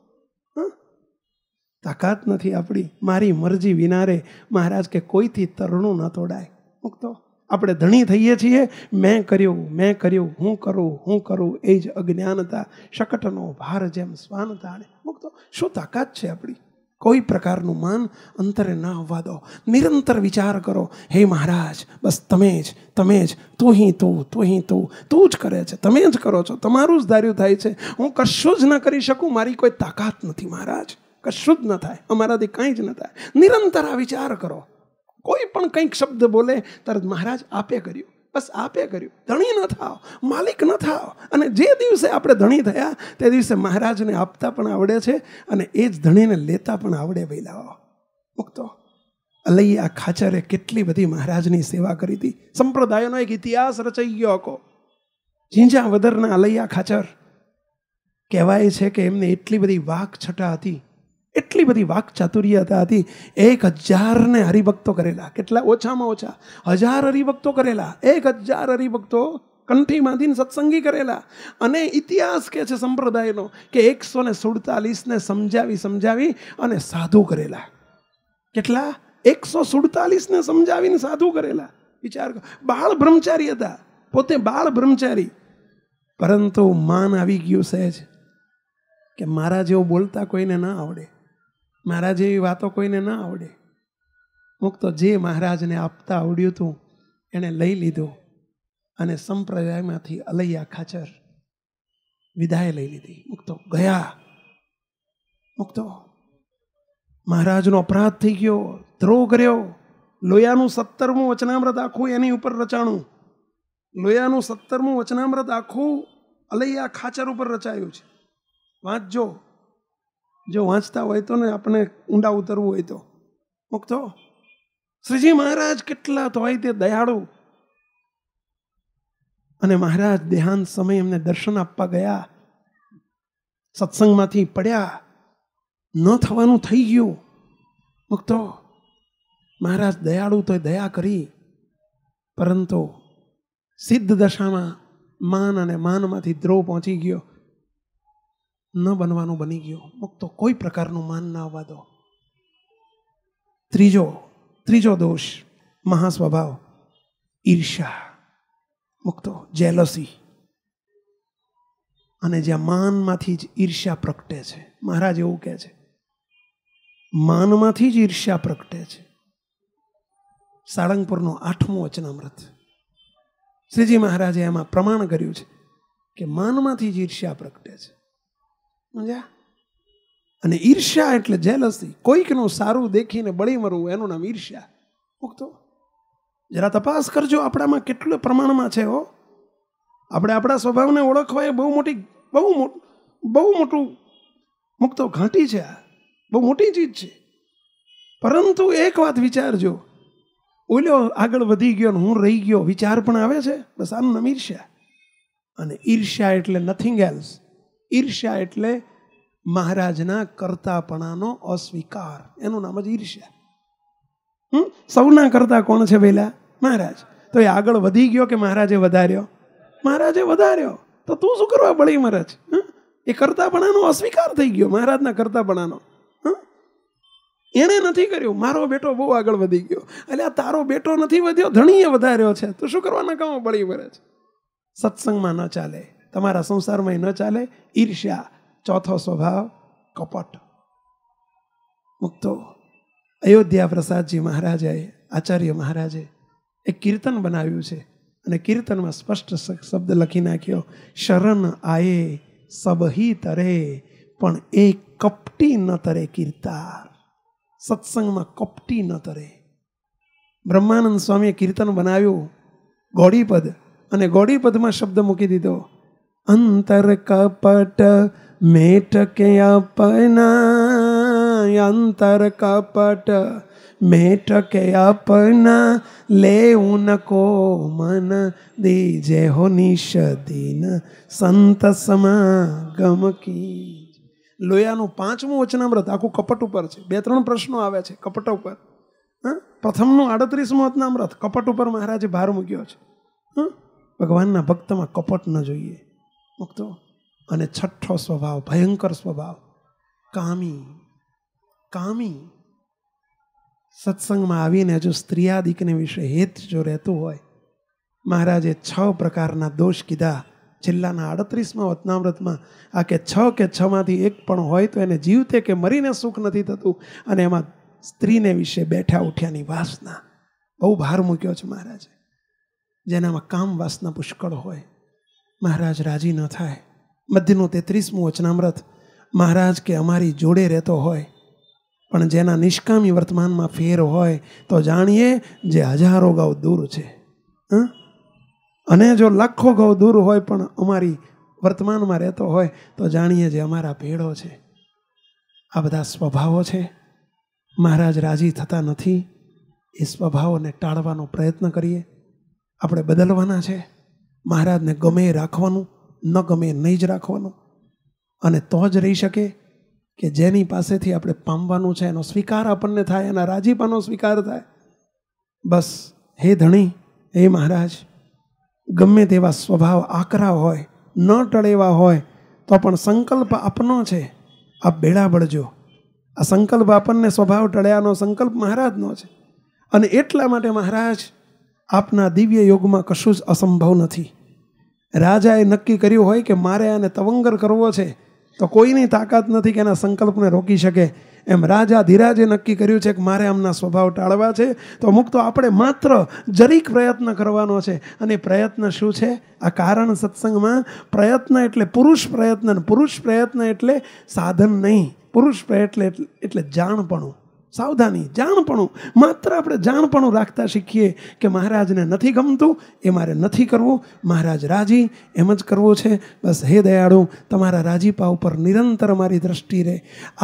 Speaker 1: તાકાત નથી આપણી મારી મરજી વિનારે મહારાજ કે કોઈથી તરણું ન તોડાય મૂકતો આપણે ધણી થઈએ છીએ મેં કર્યું મેં કર્યું હું કરું હું કરું એ જ અજ્ઞાનતા શકટનો ભાર જેમ સ્વાનતા તાણે મૂકતો શું તાકાત છે આપણી કોઈ પ્રકારનું માન અંતરે ના આવવા દો નિરંતર વિચાર કરો હે મહારાજ બસ તમે જ તમે જ તોહી હિ તું તું તું તું જ કરે છે તમે જ કરો છો તમારું જ ધાર્યું થાય છે હું કશું જ ન કરી શકું મારી કોઈ તાકાત નથી મહારાજ કશું જ ન થાય અમારાથી કંઈ જ ન થાય નિરંતર આ વિચાર કરો કોઈ પણ કંઈક શબ્દ બોલે તરત મહારાજ આપે કર્યું બસ આપે કર્યું ધણી ન થાવ માલિક ન થાવ અને જે દિવસે આપણે ધણી થયા તે દિવસે મહારાજને આપતા પણ આવડે છે અને એ જ ધણીને લેતા પણ આવડે વૈલાઓ મુક્તો અલૈયા ખાચરે કેટલી બધી મહારાજની સેવા કરી હતી સંપ્રદાયોનો એક ઇતિહાસ રચાઈ ગયો હતો ઝીંઝા વદરના અલૈયા ખાચર કહેવાય છે કે એમને એટલી બધી વાક છટા હતી એટલી બધી વાક ચાતુર્યતા હતી એક હજારને હરિભક્તો કરેલા કેટલા ઓછામાં ઓછા હજાર હરિભક્તો કરેલા એક હજાર હરિભક્તો કંઠીમાંથી સત્સંગી કરેલા અને ઇતિહાસ કે છે સંપ્રદાયનો કે એકસો ને સુડતાલીસને સમજાવી સમજાવી અને સાધુ કરેલા કેટલા એકસો સુડતાલીસને સમજાવીને સાધુ કરેલા વિચાર બાળ બ્રહ્મચારી હતા પોતે બાળ બ્રહ્મચારી પરંતુ માન આવી ગયું સહેજ કે મારા જેવો બોલતા કોઈને ના આવડે મારા જેવી વાતો કોઈને ન આવડે મુક તો જે મહારાજને આપતા આવડ્યું હતું એણે લઈ લીધું અને સંપ્રદાયમાંથી અલૈયા ખાચર વિદાય લઈ લીધી મુક તો ગયા મુક તો મહારાજનો અપરાધ થઈ ગયો ધ્રોહ કર્યો લોયાનું સત્તરમું વચનામ્રત આખું એની ઉપર રચાણું લોયાનું સત્તરમું વચનામ્રત આખું અલૈયા ખાચર ઉપર રચાયું છે વાંચજો જો વાંચતા હોય તો ને આપણે ઊંડા ઉતરવું હોય તો મુક્તો શ્રીજી મહારાજ કેટલા તો હોય તે દયાળુ અને મહારાજ દેહાંત સમયે એમને દર્શન આપવા ગયા સત્સંગમાંથી પડ્યા ન થવાનું થઈ ગયું મુક્તો મહારાજ દયાળુ તો દયા કરી પરંતુ સિદ્ધ દશામાં માન અને માનમાંથી દ્રોહ પહોંચી ગયો ન બનવાનું બની ગયો મુક્તો કોઈ પ્રકારનું માન ન આવવા દો ત્રીજો ત્રીજો દોષ મહાસ્વભાવ ઈર્ષા મુક્તો જેલસી અને જ્યાં માનમાંથી જ ઈર્ષ્યા પ્રગટે છે મહારાજ એવું કહે છે માનમાંથી જ ઈર્ષ્યા પ્રગટે છે સાળંગપુરનું આઠમું વચનામૃત શ્રીજી મહારાજે એમાં પ્રમાણ કર્યું છે કે માનમાંથી જ ઈર્ષ્યા પ્રગટે છે સમજ્યા અને ઈર્ષ્યા એટલે જેલસી કોઈકનું સારું દેખીને બળી મરવું એનું નામ ઈર્ષ્યા ઉગતો જરા તપાસ કરજો આપણામાં કેટલું પ્રમાણમાં છે હો આપણે આપણા સ્વભાવને ઓળખવા એ બહુ મોટી બહુ બહુ મોટું મુક્તો ઘાંટી છે આ બહુ મોટી ચીજ છે પરંતુ એક વાત વિચારજો ઓલ્યો આગળ વધી ગયો ને હું રહી ગયો વિચાર પણ આવે છે બસ આનું નામ ઈર્ષ્યા અને ઈર્ષ્યા એટલે નથિંગ એલ્સ ઈર્ષ્યા એટલે મહારાજના કરતાપણાનો અસ્વીકાર એનું નામ જ ઈર્ષ્યા હમ સૌના કરતા કોણ છે પહેલા મહારાજ તો એ આગળ વધી ગયો કે મહારાજે વધાર્યો મહારાજે વધાર્યો તો તું શું કરવા બળી મહારાજ એ કરતાપણાનો અસ્વીકાર થઈ ગયો મહારાજના કરતાપણાનો એણે નથી કર્યું મારો બેટો બહુ આગળ વધી ગયો એટલે આ તારો બેટો નથી વધ્યો ધણીએ વધાર્યો છે તો શું કરવાના કહો બળી મહારાજ સત્સંગમાં ન ચાલે તમારા સંસારમાં ન ચાલે ઈર્ષ્યા ચોથો સ્વભાવ કપટ મુક્તો અયોધ્યા પ્રસાદજી મહારાજાએ આચાર્ય મહારાજે એક કીર્તન બનાવ્યું છે અને કીર્તનમાં સ્પષ્ટ શબ્દ લખી નાખ્યો શરણ આયે સબહી તરે પણ એ કપટી ન તરે કીર્તાર સત્સંગમાં કપટી ન તરે બ્રહ્માનંદ સ્વામીએ કીર્તન બનાવ્યું ગોડીપદ અને ગોડીપદમાં શબ્દ મૂકી દીધો અંતર કપટ મેટકે આપના અંતર કપટ મેટકે આપના લેવું કો મન દીજે હો નિશ દિન સંત સમાગમ કી લોયાનું પાંચમું વચનામૃત આખું કપટ ઉપર છે બે ત્રણ પ્રશ્નો આવે છે કપટ ઉપર હા પ્રથમનું આડત્રીસમું વચનામૃત કપટ ઉપર મહારાજે ભાર મૂક્યો છે ભગવાનના ભક્તમાં કપટ ન જોઈએ મુક્તો અને છઠ્ઠો સ્વભાવ ભયંકર સ્વભાવ કામી કામી સત્સંગમાં આવીને જો સ્ત્રીયાદિકને વિશે હેત જો રહેતું હોય મહારાજે છ પ્રકારના દોષ કીધા છેલ્લાના અડત્રીસમાં વતનામૃતમાં આ કે છ કે છમાંથી એક પણ હોય તો એને જીવતે કે મરીને સુખ નથી થતું અને એમાં સ્ત્રીને વિશે બેઠા ઉઠ્યાની વાસના બહુ ભાર મૂક્યો છે મહારાજે જેનામાં કામ વાસના પુષ્કળ હોય મહારાજ રાજી ન થાય મધ્યનું તેત્રીસમું વચનામૃત મહારાજ કે અમારી જોડે રહેતો હોય પણ જેના નિષ્કામી વર્તમાનમાં ફેર હોય તો જાણીએ જે હજારો ગૌ દૂર છે હં અને જો લાખો ગૌ દૂર હોય પણ અમારી વર્તમાનમાં રહેતો હોય તો જાણીએ જે અમારા ભેળો છે આ બધા સ્વભાવો છે મહારાજ રાજી થતા નથી એ સ્વભાવોને ટાળવાનો પ્રયત્ન કરીએ આપણે બદલવાના છે મહારાજને ગમે રાખવાનું ન ગમે નહીં જ રાખવાનું અને તો જ રહી શકે કે જેની પાસેથી આપણે પામવાનું છે એનો સ્વીકાર આપણને થાય એના રાજીપાનો સ્વીકાર થાય બસ હે ધણી હે મહારાજ ગમે તેવા સ્વભાવ આકરા હોય ન ટળેવા હોય તો પણ સંકલ્પ આપનો છે આપ બેડા બળજો આ સંકલ્પ આપણને સ્વભાવ ટળ્યાનો સંકલ્પ મહારાજનો છે અને એટલા માટે મહારાજ આપના દિવ્ય યોગમાં કશું જ અસંભવ નથી રાજાએ નક્કી કર્યું હોય કે મારે આને તવંગર કરવો છે તો કોઈની તાકાત નથી કે એના સંકલ્પને રોકી શકે એમ રાજા ધીરાજે નક્કી કર્યું છે કે મારે આમના સ્વભાવ ટાળવા છે તો અમુક તો આપણે માત્ર જરીક પ્રયત્ન કરવાનો છે અને પ્રયત્ન શું છે આ કારણ સત્સંગમાં પ્રયત્ન એટલે પુરુષ પ્રયત્ન પુરુષ પ્રયત્ન એટલે સાધન નહીં પુરુષ પ્રયત્ન એટલે જાણપણું સાવધાની જાણપણું માત્ર આપણે જાણપણું રાખતા શીખીએ કે મહારાજને નથી ગમતું એ મારે નથી કરવું મહારાજ રાજી એમ જ કરવો છે બસ હે દયાળુ તમારા રાજીપા ઉપર નિરંતર મારી દ્રષ્ટિ રહે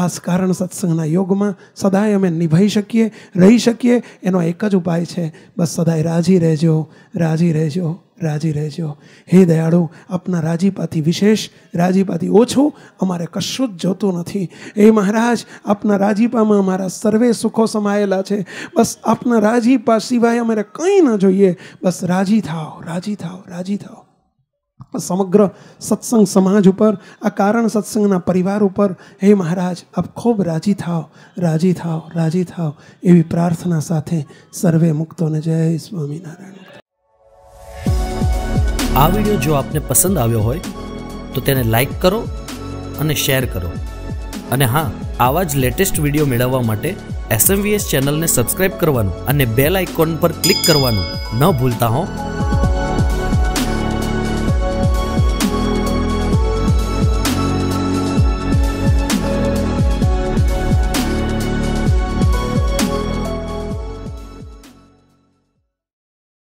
Speaker 1: આ કારણ સત્સંગના યોગમાં સદાય અમે નિભાઈ શકીએ રહી શકીએ એનો એક જ ઉપાય છે બસ સદાય રાજી રહેજો રાજી રહેજો રાજી રહેજો હે દયાળુ આપના રાજીપાથી વિશેષ રાજીપાથી ઓછો અમારે કશું જ જોતું નથી એ મહારાજ આપના રાજીપામાં અમારા સર્વે સુખો સમાયેલા છે બસ આપના રાજીપા સિવાય અમારે કંઈ ન જોઈએ બસ રાજી થાઓ રાજી થાઓ રાજી થાઓ સમગ્ર સત્સંગ સમાજ ઉપર આ કારણ સત્સંગના પરિવાર ઉપર હે મહારાજ આપ ખૂબ રાજી થાઓ રાજી થાઓ રાજી થાઓ એવી પ્રાર્થના સાથે સર્વે મુક્તોને જય સ્વામિનારાયણ આ વિડીયો જો આપને પસંદ આવ્યો હોય તો તેને લાઈક કરો અને શેર કરો અને હા આવા જ લેટેસ્ટ વિડીયો મેળવવા માટે એસએમવીએસ ચેનલને સબસ્ક્રાઇબ કરવાનું અને બેલ આઇકોન પર ક્લિક કરવાનું ન ભૂલતા હોં